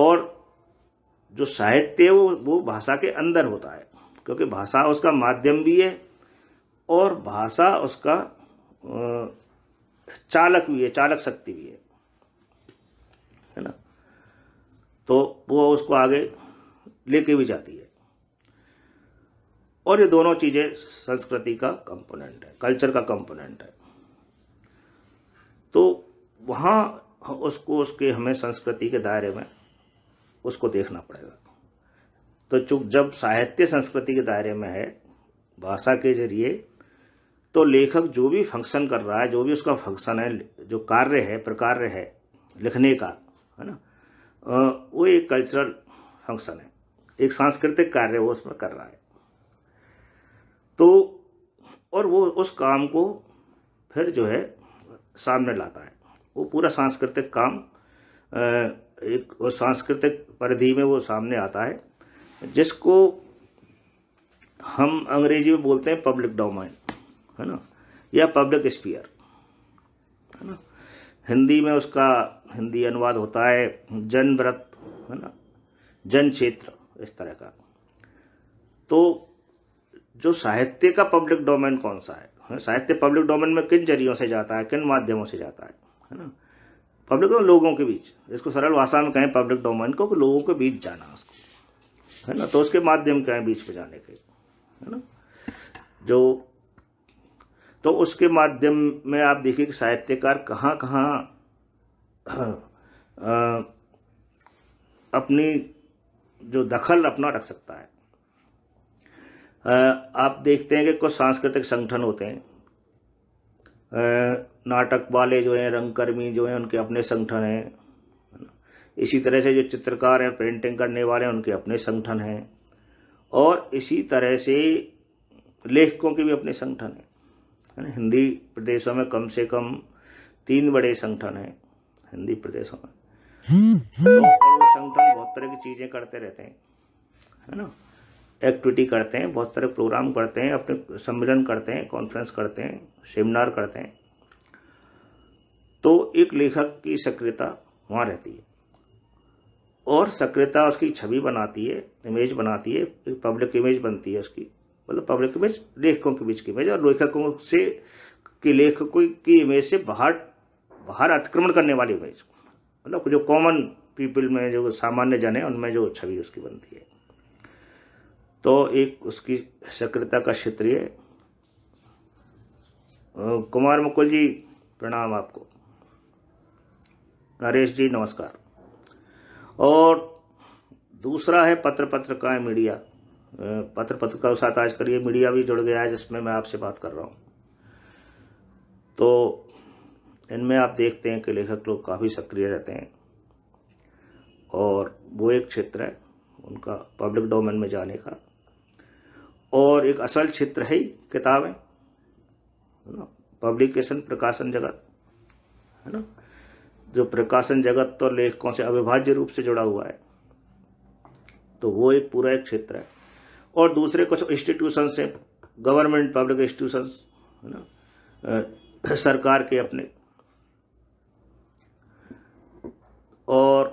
A: और जो साहित्य है वो वो भाषा के अंदर होता है क्योंकि भाषा उसका माध्यम भी है और भाषा उसका चालक भी है चालक शक्ति भी है है ना तो वो उसको आगे लेके भी जाती है और ये दोनों चीज़ें संस्कृति का कंपोनेंट है कल्चर का कंपोनेंट है तो वहाँ उसको उसके हमें संस्कृति के दायरे में उसको देखना पड़ेगा तो चूंकि जब साहित्य संस्कृति के दायरे में है भाषा के जरिए तो लेखक जो भी फंक्शन कर रहा है जो भी उसका फंक्शन है जो कार्य है प्रकार्य है लिखने का है ना वो एक कल्चरल फंक्शन है एक सांस्कृतिक कार्य वो उसमें कर रहा है तो और वो उस काम को फिर जो है सामने लाता है वो पूरा सांस्कृतिक काम एक और सांस्कृतिक परिधि में वो सामने आता है जिसको हम अंग्रेजी में बोलते हैं पब्लिक डोमेन है ना या पब्लिक स्पीयर है ना हिंदी में उसका हिंदी अनुवाद होता है जनव्रत है ना जन क्षेत्र इस तरह का तो जो साहित्य का पब्लिक डोमेन कौन सा है साहित्य पब्लिक डोमेन में किन जरियों से जाता है किन माध्यमों से जाता है है ना पब्लिक और लोगों के बीच इसको सरल भाषा में कहें पब्लिक डोमेन को लोगों के बीच जाना उसको है ना तो उसके माध्यम क्या है बीच में जाने के है ना जो तो उसके माध्यम में आप देखिए कि साहित्यकार कहाँ कहाँ अपनी जो दखल अपना रख सकता है आप देखते हैं कि कुछ सांस्कृतिक संगठन होते हैं नाटक वाले जो हैं रंगकर्मी जो हैं उनके अपने संगठन हैं इसी तरह से जो चित्रकार हैं पेंटिंग करने वाले हैं उनके अपने संगठन हैं और इसी तरह से लेखकों के भी अपने संगठन हैं है हिंदी प्रदेशों में कम से कम तीन बड़े संगठन हैं हिंदी प्रदेशों में तो संगठन बहुत तरह की चीज़ें करते रहते हैं है ना एक्टिविटी करते हैं बहुत तरह प्रोग्राम करते हैं अपने सम्मेलन करते हैं कॉन्फ्रेंस करते हैं सेमिनार करते हैं तो एक लेखक की सक्रियता वहाँ रहती है और सक्रियता उसकी छवि बनाती है इमेज बनाती है एक पब्लिक इमेज बनती है उसकी मतलब पब्लिक के बीच लेखकों के बीच की इमेज और लेखकों से कि लेखकों की इमेज से बाहर बाहर अतिक्रमण करने वाली इमेज मतलब जो कॉमन पीपल में जो सामान्य जन है उनमें जो छवि उसकी बनती है तो एक उसकी सक्रियता का क्षेत्रीय कुमार मुकुल जी प्रणाम आपको नरेश जी नमस्कार और दूसरा है पत्र पत्रकाएं मीडिया पत्र पत्रिका के साथ आज करिए मीडिया भी जुड़ गया है जिसमें मैं आपसे बात कर रहा हूँ तो इनमें आप देखते हैं कि लेखक लोग काफ़ी सक्रिय रहते हैं और वो एक क्षेत्र है उनका पब्लिक डोमेन में जाने का और एक असल क्षेत्र है ही किताबें है ना पब्लिकेशन प्रकाशन जगत है ना जो प्रकाशन जगत और लेखकों से अविभाज्य रूप से जुड़ा हुआ है तो वो एक पूरा एक क्षेत्र है और दूसरे कुछ इंस्टीट्यूशन हैं गवर्नमेंट पब्लिक इंस्टीट्यूशन है ना सरकार के अपने और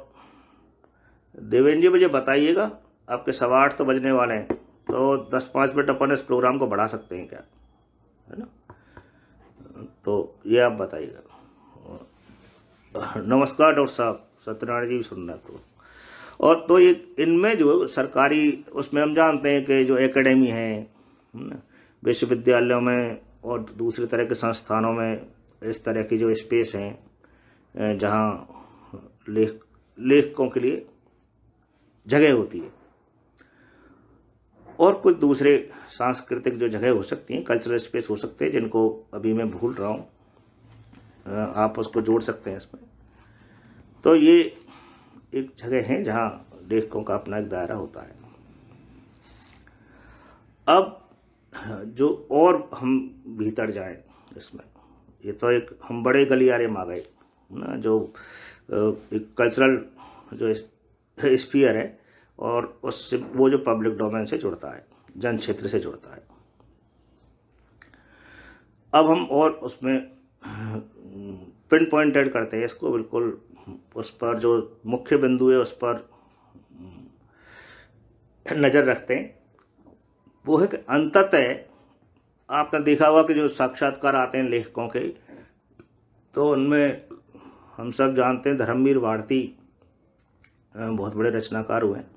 A: देवेंद्र जी मुझे बताइएगा आपके सवा आठ तो बजने वाले हैं तो दस पाँच मिनट अपन इस प्रोग्राम को बढ़ा सकते हैं क्या है ना तो ये आप बताइएगा नमस्कार डॉक्टर साहब सत्यनारायण जी भी सुन रहे आपको और तो ये इनमें जो सरकारी उसमें हम जानते हैं कि जो एकेडमी हैं हम्म, विश्वविद्यालयों में और दूसरे तरह के संस्थानों में इस तरह की जो स्पेस हैं जहाँ लेख लेखकों के लिए जगह होती है और कुछ दूसरे सांस्कृतिक जो जगह हो सकती हैं कल्चरल स्पेस हो सकते हैं जिनको अभी मैं भूल रहा हूँ आप उसको जोड़ सकते हैं इसमें तो ये एक जगह है जहाँ लेखकों का अपना एक दायरा होता है अब जो और हम भीतर जाएं इसमें ये तो एक हम बड़े गलियारे में आ गए ना जो एक कल्चरल जो स्पीयर है और उससे वो जो पब्लिक डोमेन से जुड़ता है जन क्षेत्र से जुड़ता है अब हम और उसमें पिन पॉइंटेड करते हैं इसको बिल्कुल उस पर जो मुख्य बिंदु है उस पर हम्म, नज़र रखते हैं वो है कि अंततः आपने देखा होगा कि जो साक्षात्कार आते हैं लेखकों के तो उनमें हम सब जानते हैं धर्मवीर भारती बहुत बड़े रचनाकार हुए हैं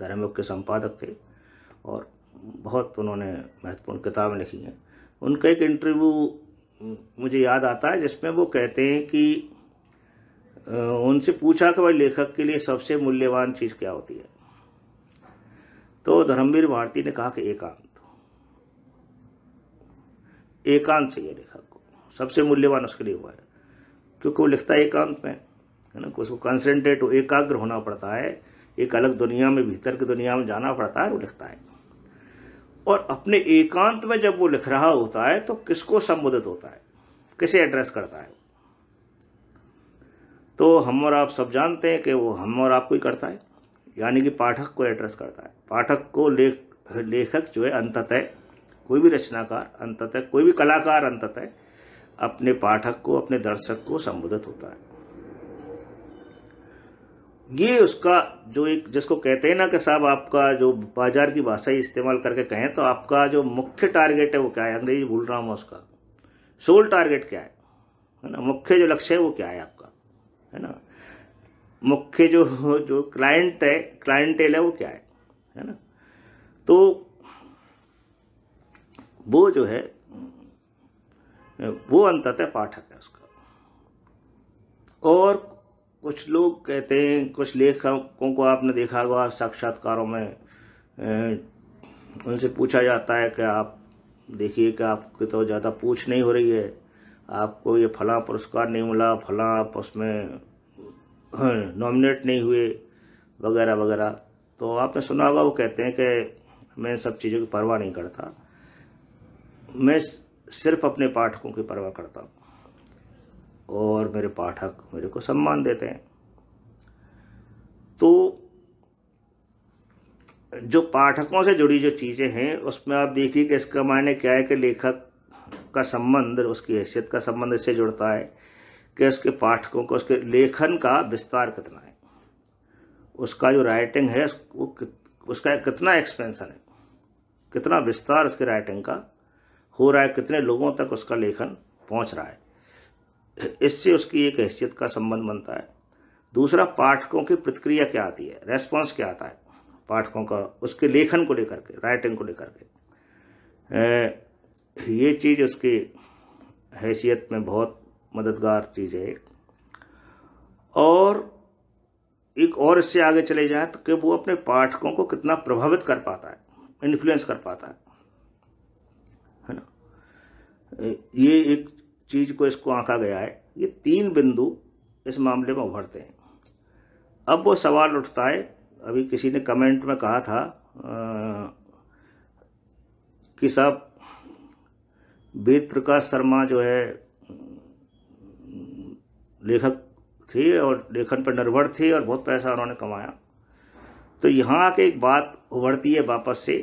A: धर्मयुग के संपादक थे और बहुत उन्होंने महत्वपूर्ण किताबें लिखी हैं उनका एक इंटरव्यू मुझे याद आता है जिसमें वो कहते हैं कि उनसे पूछा कि भाई लेखक के लिए सबसे मूल्यवान चीज़ क्या होती है तो धर्मवीर भारती ने कहा कि एकांत एकांत चाहिए लेखक को सबसे मूल्यवान उसके लिए हुआ है क्योंकि वो लिखता है एकांत में है ना उसको कंसेंट्रेट हो एकाग्र होना पड़ता है एक अलग दुनिया में भीतर की दुनिया में जाना पड़ता है वो लिखता है और अपने एकांत में जब वो लिख रहा होता है तो किसको संबोधित होता है किसे एड्रेस करता है तो हम और आप सब जानते हैं कि वो हम और आपको ही करता है यानी कि पाठक को एड्रेस करता है पाठक को लेख लेखक जो है अंततः कोई भी रचनाकार अंततः कोई भी कलाकार अंततः अपने पाठक को अपने दर्शक को संबोधित होता है ये उसका जो एक जिसको कहते हैं ना कि साहब आपका जो बाजार की भाषा इस्तेमाल करके कहें तो आपका जो मुख्य टारगेट है वो क्या है अंग्रेजी भूल रहा हूँ उसका सोल टारगेट क्या है ना मुख्य जो लक्ष्य है वो क्या है आपका है ना मुख्य जो जो क्लाइंट है क्लाइंटेल है वो क्या है है ना तो वो जो है वो है पाठक है उसका और कुछ लोग कहते हैं कुछ लेखकों को आपने देखा होगा साक्षात्कारों में उनसे पूछा जाता है कि आप देखिए कि आपकी तो ज़्यादा पूछ नहीं हो रही है आपको ये फला पुरस्कार नहीं मिला फला आप उसमें नॉमिनेट नहीं हुए वगैरह वगैरह तो आपने सुना होगा वो कहते हैं कि मैं सब चीज़ों की परवाह नहीं करता मैं सिर्फ अपने पाठकों की परवाह करता हूँ और मेरे पाठक मेरे को सम्मान देते हैं तो जो पाठकों से जुड़ी जो चीज़ें हैं उसमें आप देखिए कि इसका मायने क्या है कि लेखक का संबंध उसकी हैसियत का संबंध इससे जुड़ता है कि उसके पाठकों को उसके लेखन का विस्तार कितना है उसका जो राइटिंग है वो उसका कितना एक्सपेंसन है कितना विस्तार उसके राइटिंग का हो रहा है कितने लोगों तक उसका लेखन पहुंच रहा है इससे उसकी एक हैसियत का संबंध बनता है दूसरा पाठकों की प्रतिक्रिया क्या आती है रेस्पॉन्स क्या आता है पाठकों का उसके लेखन को लेकर के राइटिंग को लेकर के ये चीज़ उसकी हैसियत में बहुत मददगार चीज़ है और एक और इससे आगे चले जाए तो कि वो अपने पाठकों को कितना प्रभावित कर पाता है इन्फ्लुएंस कर पाता है है ना ये एक चीज़ को इसको आंका गया है ये तीन बिंदु इस मामले में उभरते हैं अब वो सवाल उठता है अभी किसी ने कमेंट में कहा था आ, कि साहब वेद प्रकाश शर्मा जो है लेखक थे और लेखन पर निर्भर थे और बहुत पैसा उन्होंने कमाया तो यहाँ के एक बात उभरती है वापस से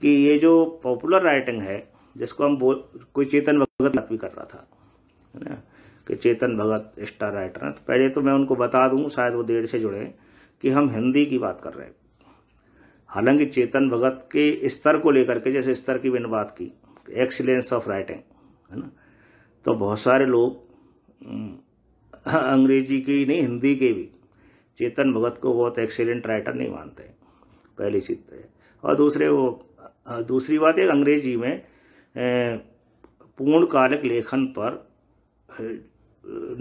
A: कि ये जो पॉपुलर राइटिंग है जिसको हम बोल कोई चेतन भगत भी कर रहा था है ना कि चेतन भगत स्टार राइटर हैं तो पहले तो मैं उनको बता दूँ शायद वो देर से जुड़े कि हम हिंदी की बात कर रहे हैं हालांकि चेतन भगत के स्तर को लेकर के जैसे स्तर की मैंने बात की एक्सीलेंस ऑफ राइटिंग है ना तो बहुत सारे लोग हम्म, अंग्रेजी के ही नहीं हिंदी के भी चेतन भगत को बहुत एक्सीलेंट राइटर नहीं मानते पहली चीज तो है और दूसरे वो दूसरी बात है अंग्रेजी में पूर्णकालिक लेखन पर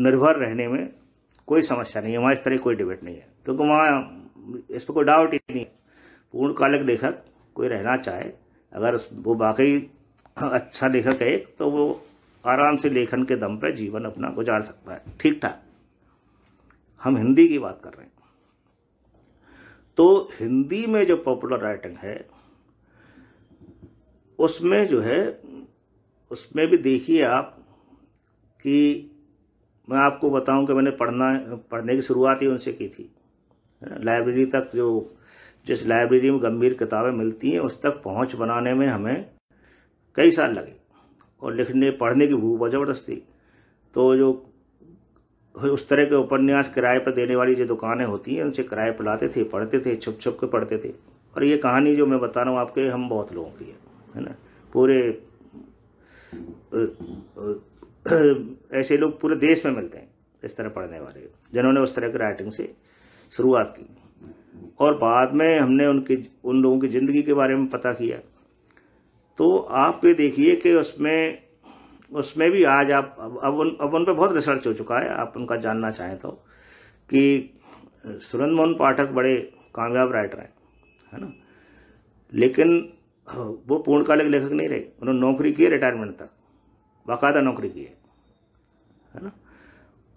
A: निर्भर रहने में कोई समस्या नहीं है वहाँ इस तरह कोई डिबेट नहीं है क्योंकि वहाँ इस पर कोई डाउट ही नहीं है पूर्णकालिक लेखक कोई रहना चाहे अगर वो बाक़ी हाँ, अच्छा लेखक है एक तो वो आराम से लेखन के दम पर जीवन अपना गुजार सकता है ठीक ठाक हम हिंदी की बात कर रहे हैं तो हिंदी में जो पॉपुलर राइटिंग है उसमें जो है उसमें भी देखिए आप कि मैं आपको बताऊं कि मैंने पढ़ना पढ़ने की शुरुआत ही उनसे की थी लाइब्रेरी तक जो जिस लाइब्रेरी में गंभीर किताबें मिलती हैं उस तक पहुंच बनाने में हमें कई साल लगे और लिखने पढ़ने की भूख बहुत ज़बरदस्त थी तो जो उस तरह के उपन्यास किराए पर देने वाली जो दुकानें होती हैं उनसे किराए पर लाते थे पढ़ते थे छुप छुप के पढ़ते थे और ये कहानी जो मैं बता रहा हूँ आपके हम बहुत लोगों की है है ना पूरे ऐसे लोग पूरे देश में मिलते हैं इस तरह पढ़ने वाले जिन्होंने उस तरह की राइटिंग से शुरुआत की और बाद में हमने उनकी उन लोगों की ज़िंदगी के बारे में पता किया तो आप ये देखिए कि उसमें उसमें भी आज आप अब उन अब उन पर बहुत रिसर्च हो चुका है आप उनका जानना चाहें तो कि सुरेंद्र मोहन पाठक बड़े कामयाब राइटर हैं है ना लेकिन हाँ, वो पूर्णकालिक लेखक नहीं रहे उन्होंने नौकरी की रिटायरमेंट तक बाकायदा नौकरी की है है ना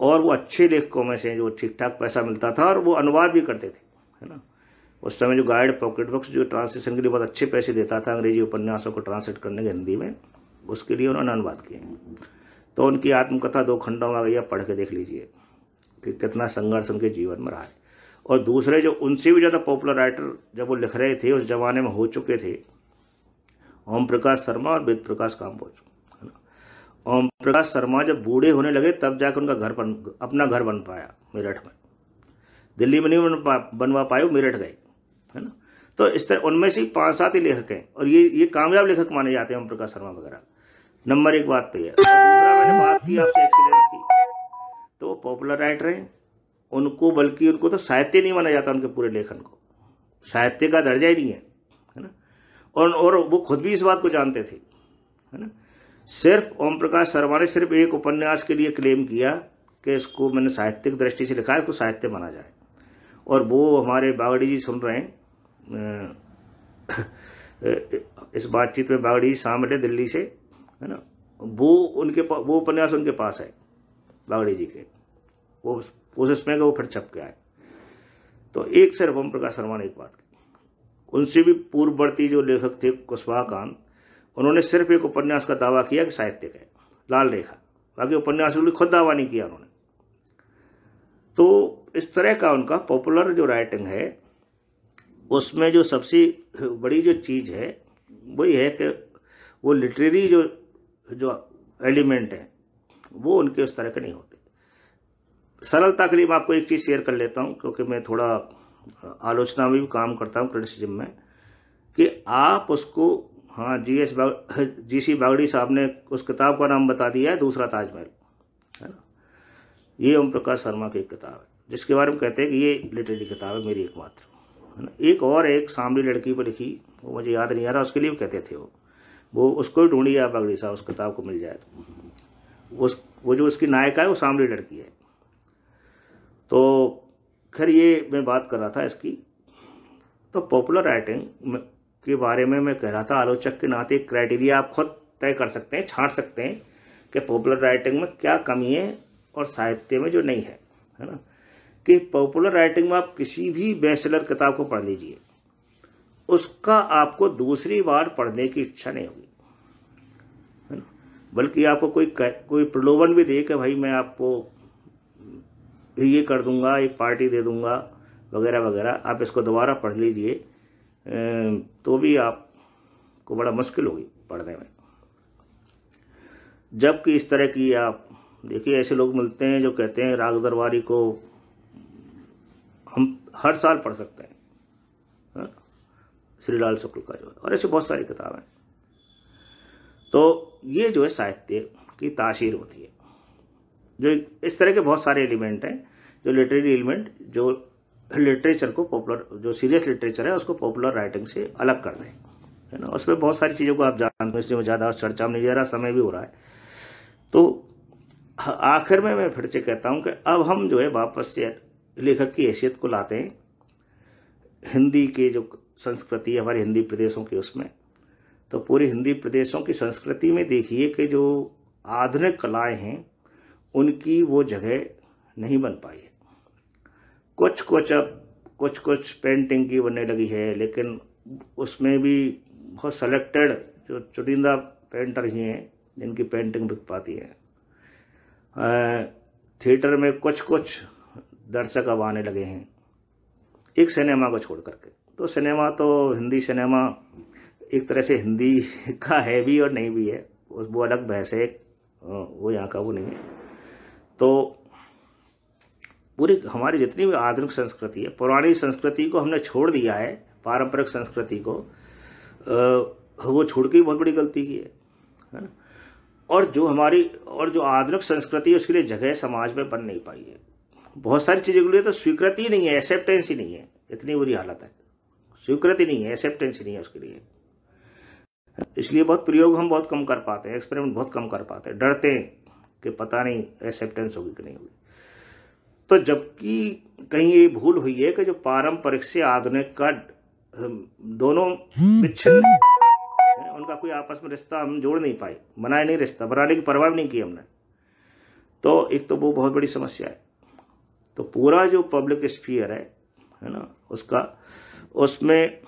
A: और वो अच्छे लेखकों में से जो ठीक ठाक पैसा मिलता था और वो अनुवाद भी करते थे है ना उस समय जो गाइड पॉकेट बुक्स जो ट्रांसलेशन के लिए बहुत अच्छे पैसे देता था अंग्रेजी उपन्यासों को ट्रांसलेट करने के हिंदी में उसके लिए उन्होंने अनुवाद किए तो उनकी आत्मकथा दो खंडों में आ गई पढ़ के देख लीजिए कि कितना संघर्ष उनके जीवन में रहा है और दूसरे जो उनसे भी ज़्यादा पॉपुलर राइटर जब वो लिख रहे थे उस जमाने में हो चुके थे ओम प्रकाश शर्मा और वेद प्रकाश काम्बोज है ना ओम प्रकाश शर्मा जब बूढ़े होने लगे तब जाकर उनका घर बन अपना घर बन पाया मेरठ में दिल्ली में नहीं बनवा पाए वो मेरठ गए तो इस तरह उनमें से पांच सात ही लेखक हैं और ये ये कामयाब लेखक माने जाते हैं ओम प्रकाश शर्मा वगैरह नंबर एक बात तो यह मैंने बात की आपसे एक्सीलेंस की तो वो पॉपुलर राइटर हैं उनको बल्कि उनको तो साहित्य नहीं माना जाता उनके पूरे लेखन को साहित्य का दर्जा ही नहीं है है ना और और वो खुद भी इस बात को जानते थे है ना सिर्फ ओम प्रकाश शर्मा ने सिर्फ एक उपन्यास के लिए क्लेम किया कि इसको मैंने साहित्यिक दृष्टि से लिखा है इसको साहित्य माना जाए और वो हमारे बागड़ी जी सुन रहे हैं इस बातचीत में बागड़ी सामने दिल्ली से है ना वो उनके पास वो उपन्यास उनके पास है बागड़ी जी के वो कोशिश में वो फिर छप के आए तो एक सिर्फ ओम प्रकाश शर्मा ने एक बात की उनसे भी पूर्ववर्ती जो लेखक थे कुशवाहा उन्होंने सिर्फ एक उपन्यास का दावा किया कि साहित्य है लाल रेखा बाकी उपन्यास खुद दावा नहीं किया उन्होंने तो इस तरह का उनका पॉपुलर जो राइटिंग है उसमें जो सबसे बड़ी जो चीज़ है वही है कि वो लिटरेरी जो जो एलिमेंट है वो उनके उस तरह के नहीं होते सरलता के लिए मैं आपको एक चीज़ शेयर कर लेता हूँ क्योंकि मैं थोड़ा आलोचना में भी काम करता हूँ क्रिटिसिज्म में कि आप उसको हाँ जी एस जी सी बागड़ी साहब ने उस किताब का नाम बता दिया है दूसरा ताजमहल है ना ये ओम प्रकाश शर्मा की किताब है जिसके बारे में कहते हैं कि ये लिटरेरी किताब है मेरी एकमात्र है ना एक और एक सामने लड़की पर लिखी वो मुझे याद नहीं आ रहा उसके लिए भी कहते थे वो वो उसको ही ढूंढिए आप अगड़ी साहब उस किताब को मिल जाए तो उस वो जो उसकी नायिका है वो सामने लड़की है तो खैर ये मैं बात कर रहा था इसकी तो पॉपुलर राइटिंग के बारे में मैं कह रहा था आलोचक के नाते क्राइटेरिया आप खुद तय कर सकते हैं छाँट सकते हैं कि पॉपुलर राइटिंग में क्या कमी है और साहित्य में जो नहीं है है ना कि पॉपुलर राइटिंग में आप किसी भी बेस्टलर किताब को पढ़ लीजिए उसका आपको दूसरी बार पढ़ने की इच्छा नहीं होगी है ना बल्कि आपको कोई कोई प्रलोभन भी दे कि भाई मैं आपको ये कर दूंगा एक पार्टी दे दूंगा वगैरह वगैरह आप इसको दोबारा पढ़ लीजिए तो भी आपको बड़ा मुश्किल होगी पढ़ने में जबकि इस तरह की आप देखिए ऐसे लोग मिलते हैं जो कहते हैं राग दरबारी को हम हर साल पढ़ सकते हैं हाँ, श्रीलाल शुक्ल का जो है और ऐसी बहुत सारी किताबें तो ये जो है साहित्य की ताशीर होती है जो इस तरह के बहुत सारे एलिमेंट हैं जो लिटरेरी एलिमेंट जो लिटरेचर को पॉपुलर जो सीरियस लिटरेचर है उसको पॉपुलर राइटिंग से अलग कर दें है ना उसमें बहुत सारी चीज़ों को आप जानते हो इसलिए ज़्यादा चर्चा में नहीं जा रहा समय भी हो रहा है तो आखिर में मैं फिर से कहता हूँ कि अब हम जो है वापस से लेखक की हैसियत को लाते हैं हिंदी के जो संस्कृति हमारे हिंदी प्रदेशों के उसमें तो पूरे हिंदी प्रदेशों की संस्कृति में देखिए कि जो आधुनिक कलाएं हैं उनकी वो जगह नहीं बन पाई है कुछ कुछ अब कुछ कुछ पेंटिंग की बनने लगी है लेकिन उसमें भी बहुत सेलेक्टेड जो चुनिंदा पेंटर ही हैं जिनकी पेंटिंग बिक पाती है थिएटर में कुछ कुछ दर्शक अब आने लगे हैं एक सिनेमा को छोड़ करके तो सिनेमा तो हिंदी सिनेमा एक तरह से हिंदी का है भी और नहीं भी है वो अलग बहस है हाँ, वो यहाँ का वो नहीं है तो पूरी हमारी जितनी भी आधुनिक संस्कृति है पुरानी संस्कृति को हमने छोड़ दिया है पारंपरिक संस्कृति को वो छोड़ के बहुत बड़ी गलती की है है ना और जो हमारी और जो आधुनिक संस्कृति है उसके लिए जगह समाज में बन नहीं पाई है बहुत सारी चीज़ें के लिए तो स्वीकृति ही नहीं है एक्सेप्टेंस ही नहीं है इतनी बुरी हालत है स्वीकृति नहीं है एक्सेप्टेंस ही नहीं है उसके लिए इसलिए बहुत प्रयोग हम बहुत कम कर पाते हैं एक्सपेरिमेंट बहुत कम कर पाते हैं डरते हैं कि पता नहीं एक्सेप्टेंस होगी कि नहीं होगी तो जबकि कहीं ये भूल हुई है कि जो पारंपरिक से आधुनिक का दोनों विच्छिन्न उनका कोई आपस में रिश्ता हम जोड़ नहीं पाए बनाए नहीं रिश्ता बनाने की परवाह नहीं की हमने तो एक तो वो बहुत बड़ी समस्या है तो पूरा जो पब्लिक स्फीयर है है ना उसका उसमें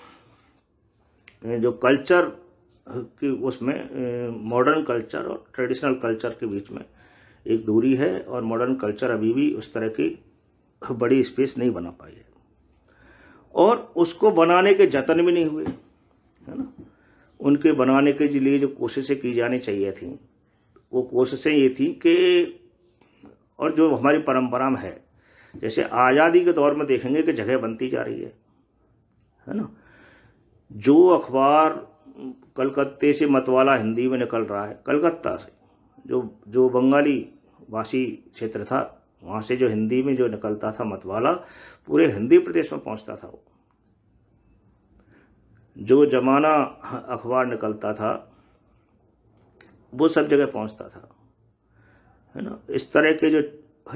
A: जो कल्चर की उसमें मॉडर्न कल्चर और ट्रेडिशनल कल्चर के बीच में एक दूरी है और मॉडर्न कल्चर अभी भी उस तरह की बड़ी स्पेस नहीं बना पाई है और उसको बनाने के जतन भी नहीं हुए है ना उनके बनाने के लिए जो कोशिशें की जानी चाहिए थी वो कोशिशें ये थी कि और जो हमारी परंपरा में है जैसे आज़ादी के दौर में देखेंगे कि जगह बनती जा रही है है ना जो अखबार कलकत्ते से मतवाला हिंदी में निकल रहा है कलकत्ता से जो जो बंगाली वासी क्षेत्र था वहाँ से जो हिंदी में जो निकलता था मतवाला पूरे हिंदी प्रदेश में पहुँचता था वो जो जमाना अखबार निकलता था वो सब जगह पहुँचता था है ना इस तरह के जो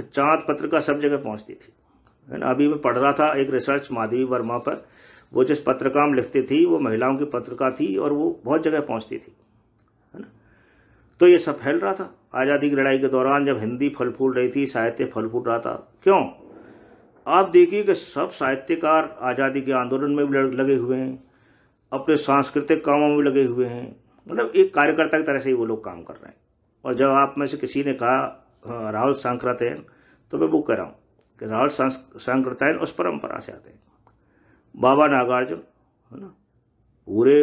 A: चाँद पत्रिका सब जगह पहुंचती थी है ना अभी मैं पढ़ रहा था एक रिसर्च माधवी वर्मा पर वो जिस पत्रिका में लिखती थी वो महिलाओं की पत्रिका थी और वो बहुत जगह पहुंचती थी है ना तो ये सब फैल रहा था आज़ादी की लड़ाई के दौरान जब हिंदी फल फूल रही थी साहित्य फल फूल रहा था क्यों आप देखिए कि सब साहित्यकार आज़ादी के आंदोलन में भी लगे हुए हैं अपने सांस्कृतिक कामों में लगे हुए हैं मतलब एक कार्यकर्ता की तरह से ही वो लोग काम कर रहे हैं और जब आप में से किसी ने कहा हाँ, राहुल हैं तो मैं बुक कर रहा हूँ कि राहुल सांकृतयन उस परंपरा से आते हैं बाबा नागार्जुन है ना पूरे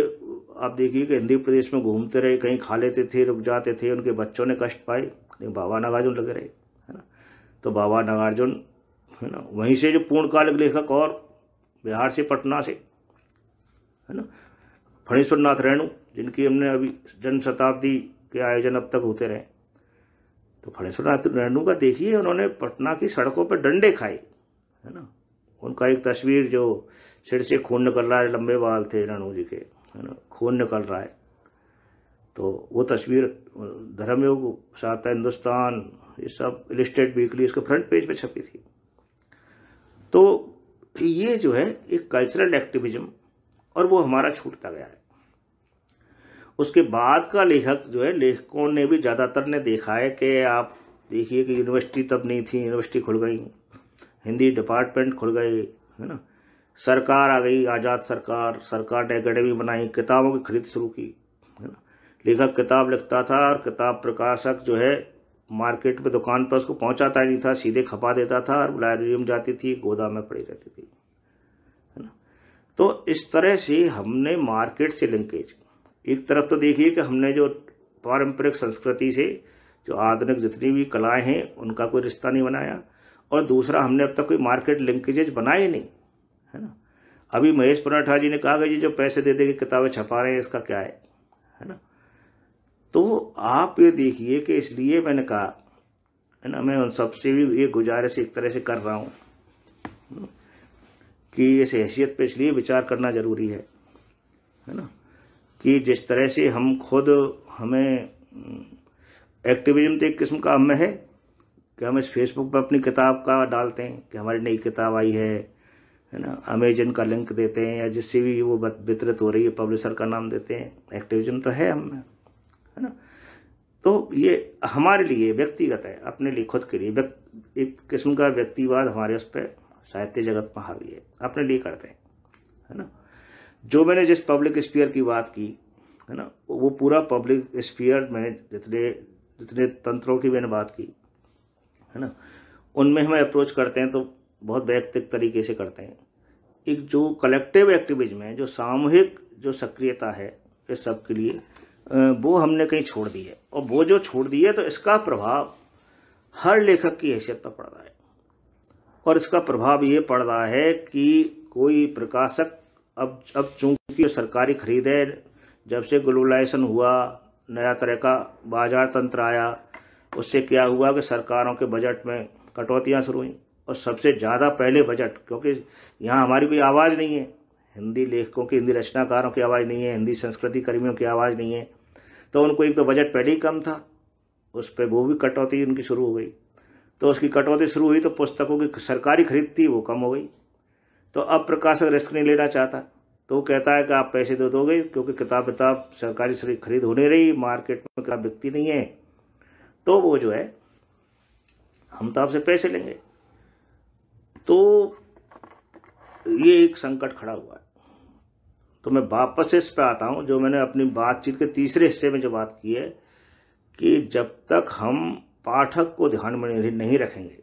A: आप देखिए कि हिंदी प्रदेश में घूमते रहे कहीं खा लेते थे रुक जाते थे उनके बच्चों ने कष्ट पाए लेकिन बाबा नागार्जुन लगे रहे है ना तो बाबा नागार्जुन है ना वहीं से जो पूर्णकालिक लेखक और बिहार से पटना से है ना फणीश्वर नाथ रेणु जिनकी हमने अभी जन शताब्दी के आयोजन अब तक होते रहे तो फणेश्वरनाथ रेणु का देखिए उन्होंने पटना की सड़कों पर डंडे खाए है ना उनका एक तस्वीर जो सिर से खून निकल रहा है लंबे बाल थे रेणु जी के है ना खून निकल रहा है तो वो तस्वीर धर्मयोग साथ हिंदुस्तान ये सब इलिस्टेड वीकली इसके फ्रंट पेज पे छपी थी तो ये जो है एक कल्चरल एक्टिविज्म और वो हमारा छूटता गया है उसके बाद का लेखक जो है लेखकों ने भी ज़्यादातर ने देखा है कि आप देखिए कि यूनिवर्सिटी तब नहीं थी यूनिवर्सिटी खुल गई हिंदी डिपार्टमेंट खुल गए है ना सरकार आ गई आज़ाद सरकार सरकार ने अकेडमी बनाई किताबों की खरीद शुरू की है ना लेखक किताब लिखता था और किताब प्रकाशक जो है मार्केट में दुकान पर उसको पहुंचाता ही नहीं था सीधे खपा देता था और लाइब्रेरी में जाती थी गोदाम में पड़ी रहती थी है ना तो इस तरह से हमने मार्केट से लिंकेज एक तरफ तो देखिए कि हमने जो पारंपरिक संस्कृति से जो आधुनिक जितनी भी कलाएं हैं उनका कोई रिश्ता नहीं बनाया और दूसरा हमने अब तक कोई मार्केट लिंकेजेज बनाए नहीं है ना अभी महेश पुराठा जी ने कहा कि ये जो पैसे दे दे के किताबें छपा रहे हैं इसका क्या है है ना तो आप ये देखिए कि इसलिए मैंने कहा है ना मैं उन सबसे भी ये गुजारिश एक तरह से कर रहा हूँ कि इस हैसियत पर इसलिए विचार करना ज़रूरी है है ना कि जिस तरह से हम खुद हमें एक्टिविज्म हम्म, तो एक किस्म का हमें है कि हम इस फेसबुक पर अपनी किताब का डालते हैं कि हमारी नई किताब आई है है ना अमेजन का लिंक देते हैं या जिससे भी वो वितरित हो रही है पब्लिशर का नाम देते हैं एक्टिविज्म तो है हमें है ना तो ये हमारे लिए व्यक्तिगत है अपने लिए खुद के लिए एक किस्म का व्यक्तिवाद हमारे उस पर साहित्य जगत में हावी है अपने लिए करते हैं है ना जो मैंने जिस पब्लिक स्पीयर की बात की है ना वो पूरा पब्लिक स्पीयर में जितने जितने तंत्रों की मैंने बात की है ना उनमें हम अप्रोच करते हैं तो बहुत व्यक्तिक तरीके से करते हैं एक जो कलेक्टिव एक्टिविज में जो सामूहिक जो सक्रियता है इस सब के लिए वो हमने कहीं छोड़ दी है और वो जो छोड़ दी है तो इसका प्रभाव हर लेखक की हैसियत पर पड़ रहा है और इसका प्रभाव ये पड़ रहा है कि कोई प्रकाशक अब अब चूंकि सरकारी खरीद है जब से ग्लोबलाइजेशन हुआ नया तरह का बाजार तंत्र आया उससे क्या हुआ कि सरकारों के बजट में कटौतियाँ शुरू हुई और सबसे ज़्यादा पहले बजट क्योंकि यहाँ हमारी कोई आवाज़ नहीं है हिंदी लेखकों की हिंदी रचनाकारों की आवाज़ नहीं है हिंदी संस्कृति कर्मियों की आवाज़ नहीं है तो उनको एक तो बजट पहले ही कम था उस पर वो भी कटौती उनकी शुरू हो गई तो उसकी कटौती शुरू हुई तो पुस्तकों की सरकारी खरीद थी वो कम हो गई तो अब प्रकाशक रिस्क नहीं लेना चाहता तो वो कहता है कि आप पैसे दे दोगे क्योंकि किताब विताब सरकारी से खरीद होने रही मार्केट में किताब बिकती नहीं है तो वो जो है हम तो आपसे पैसे लेंगे तो ये एक संकट खड़ा हुआ है तो मैं वापस इस पे आता हूँ जो मैंने अपनी बातचीत के तीसरे हिस्से में जो बात की है कि जब तक हम पाठक को ध्यान में नहीं रखेंगे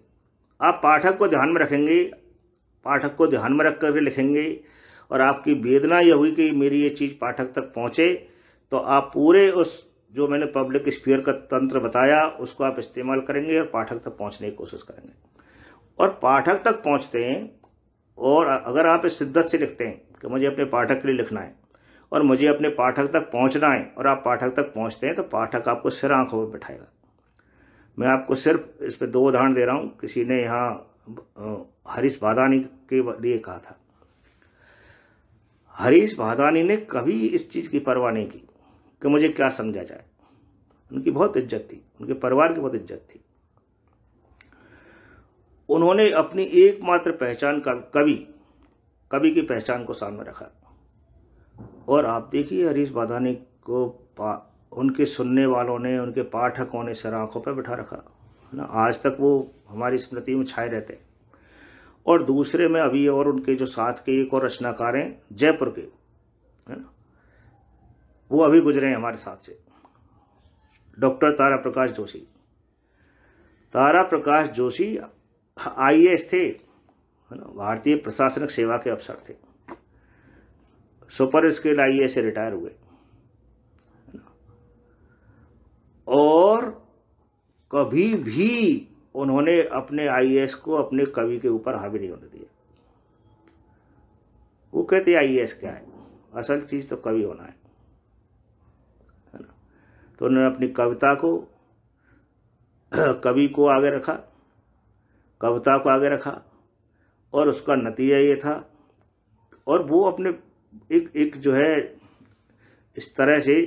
A: आप पाठक को ध्यान में रखेंगे पाठक को ध्यान में रख करके लिखेंगे और आपकी वेदना यह हुई कि मेरी ये चीज़ पाठक तक पहुँचे तो आप पूरे उस जो मैंने पब्लिक स्पीयर का तंत्र बताया उसको आप इस्तेमाल करेंगे और पाठक तक पहुँचने की कोशिश करेंगे और पाठक तक पहुँचते हैं और अगर आप इस शिद्दत से लिखते हैं कि मुझे अपने पाठक के लिए लिखना है और मुझे अपने पाठक तक पहुंचना है और आप पाठक तक पहुंचते हैं तो पाठक आपको सिर आंखों पर बैठाएगा मैं आपको सिर्फ इस पर दो उदाहरण दे रहा हूँ किसी ने यहाँ हरीश भादानी के लिए कहा था हरीश भादानी ने कभी इस चीज़ की परवाह नहीं की कि मुझे क्या समझा जाए उनकी बहुत इज्जत थी उनके परिवार की बहुत इज्जत थी उन्होंने अपनी एकमात्र पहचान का कवि कवि की पहचान को सामने रखा और आप देखिए हरीश बाधानी को उनके सुनने वालों ने उनके पाठकों ने सराखों पर बिठा रखा है ना आज तक वो हमारी स्मृति में छाए रहते हैं और दूसरे में अभी और उनके जो साथ के एक और रचनाकार हैं जयपुर के है ना वो अभी गुजरे हैं हमारे साथ से डॉक्टर तारा प्रकाश जोशी तारा प्रकाश जोशी आई थे है ना भारतीय प्रशासनिक सेवा के अफसर थे सुपर स्किल आई से रिटायर हुए और कभी भी उन्होंने अपने आईएएस को अपने कवि के ऊपर हावी नहीं होने दिया वो कहते आईएएस क्या है असल चीज़ तो कवि होना है तो उन्होंने अपनी कविता को कवि को आगे रखा कविता को आगे रखा और उसका नतीजा ये था और वो अपने एक एक जो है इस तरह से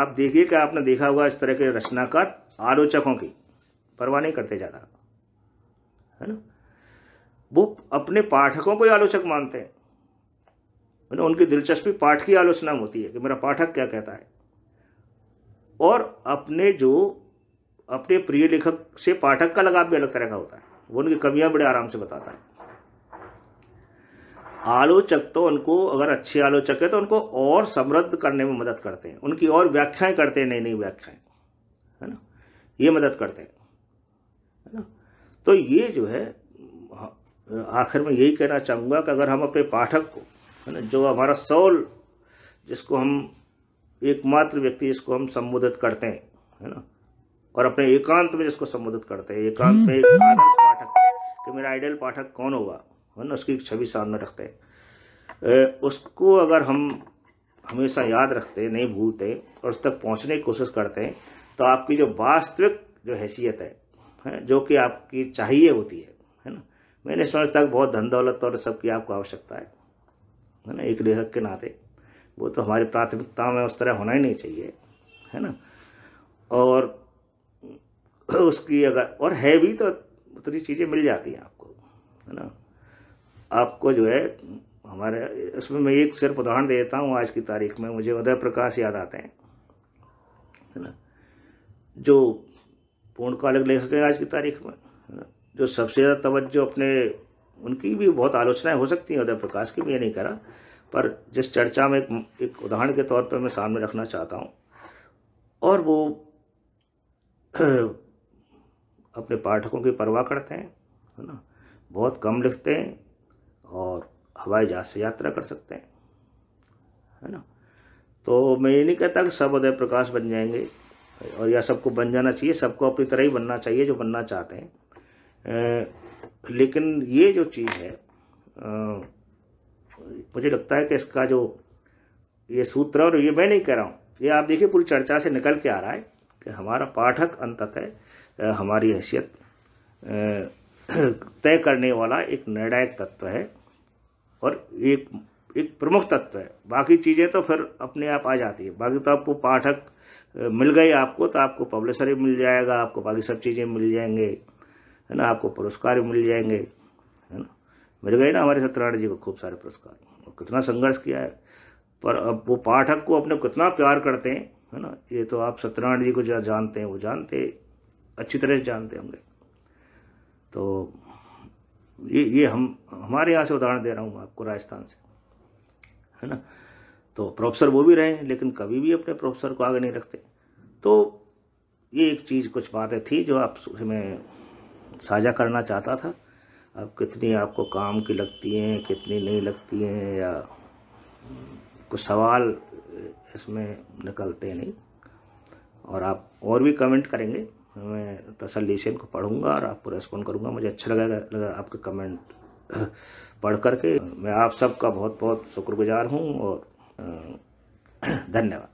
A: आप देखिए कि आपने देखा होगा इस तरह के रचनाकार आलोचकों की परवाह नहीं करते ज़्यादा है ना वो अपने पाठकों को ही आलोचक मानते हैं ना उनकी दिलचस्पी पाठ की आलोचना में होती है कि मेरा पाठक क्या कहता है और अपने जो अपने प्रिय लेखक से पाठक का लगाव भी अलग तरह का होता है वो उनकी कमियां बड़े आराम से बताता है आलोचक तो उनको अगर अच्छे आलोचक है तो उनको और समृद्ध करने में मदद करते हैं उनकी और व्याख्याएं करते हैं नई नई व्याख्याएं है ना ये मदद करते हैं है ना तो ये जो है आखिर में यही कहना चाहूँगा कि अगर हम अपने पाठक को है ना जो हमारा सोल जिसको हम एकमात्र व्यक्ति जिसको हम संबोधित करते हैं है ना और अपने एकांत में जिसको संबोधित करते हैं एकांत में एक आदर्श पाठक कि मेरा आइडियल पाठक कौन होगा है ना उसकी छवि सामने रखते हैं उसको अगर हम हमेशा याद रखते नहीं भूलते और उस तक पहुंचने की कोशिश करते हैं तो आपकी जो वास्तविक जो हैसियत है, है जो कि आपकी चाहिए होती है है ना मैंने समझता है बहुत धन दौलत और सबकी आपको आवश्यकता है है ना एक लेखक के नाते वो तो हमारी प्राथमिकता में उस तरह होना ही नहीं चाहिए है ना और उसकी अगर और है भी तो उतनी चीज़ें मिल जाती हैं आपको है ना आपको जो है हमारे उसमें मैं एक सिर्फ उदाहरण दे देता हूँ आज की तारीख में मुझे उदय प्रकाश याद आते हैं है ना जो पूर्ण कालिक लेखक हैं आज की तारीख में जो सबसे ज़्यादा तवज्जो अपने उनकी भी बहुत आलोचनाएं हो सकती हैं उदय प्रकाश की भी ये नहीं करा पर जिस चर्चा में एक, एक उदाहरण के तौर पर मैं सामने रखना चाहता हूँ और वो अपने पाठकों की परवाह करते हैं है ना बहुत कम लिखते हैं और हवाई जहाज़ से यात्रा कर सकते हैं है ना तो मैं ये नहीं कहता कि सब उदय प्रकाश बन जाएंगे और या सबको बन जाना चाहिए सबको अपनी तरह ही बनना चाहिए जो बनना चाहते हैं लेकिन ये जो चीज़ है मुझे लगता है कि इसका जो ये सूत्र और ये मैं नहीं कह रहा हूँ ये आप देखिए पूरी चर्चा से निकल के आ रहा है कि हमारा पाठक है हमारी हैसियत तय करने वाला एक निर्णायक तत्व है और एक एक प्रमुख तत्व है बाकी चीज़ें तो फिर अपने आप आ जाती है बाकी तो आपको पाठक मिल गई आपको तो आपको पब्लिशर भी मिल जाएगा आपको बाकी सब चीज़ें मिल जाएंगे है ना आपको पुरस्कार भी मिल जाएंगे है ना मिल गए ना हमारे सत्यनारायण जी को खूब सारे पुरस्कार और कितना संघर्ष किया है पर अब वो पाठक को अपने कितना प्यार करते हैं है ना ये तो आप सत्यनारायण जी को जो जानते हैं वो जानते अच्छी तरह से जानते होंगे तो ये ये हम हमारे यहाँ से उदाहरण दे रहा हूँ आपको राजस्थान से है ना तो प्रोफेसर वो भी रहे लेकिन कभी भी अपने प्रोफेसर को आगे नहीं रखते तो ये एक चीज़ कुछ बातें थी जो आप मैं साझा करना चाहता था अब कितनी आपको काम की लगती हैं कितनी नहीं लगती हैं या कुछ सवाल इसमें निकलते नहीं और आप और भी कमेंट करेंगे मैं तसली से इनको पढ़ूँगा और आपको रेस्पॉन्ड करूँगा मुझे अच्छा लगा लगा आपके कमेंट पढ़ करके मैं आप सबका बहुत बहुत शुक्रगुजार हूँ और धन्यवाद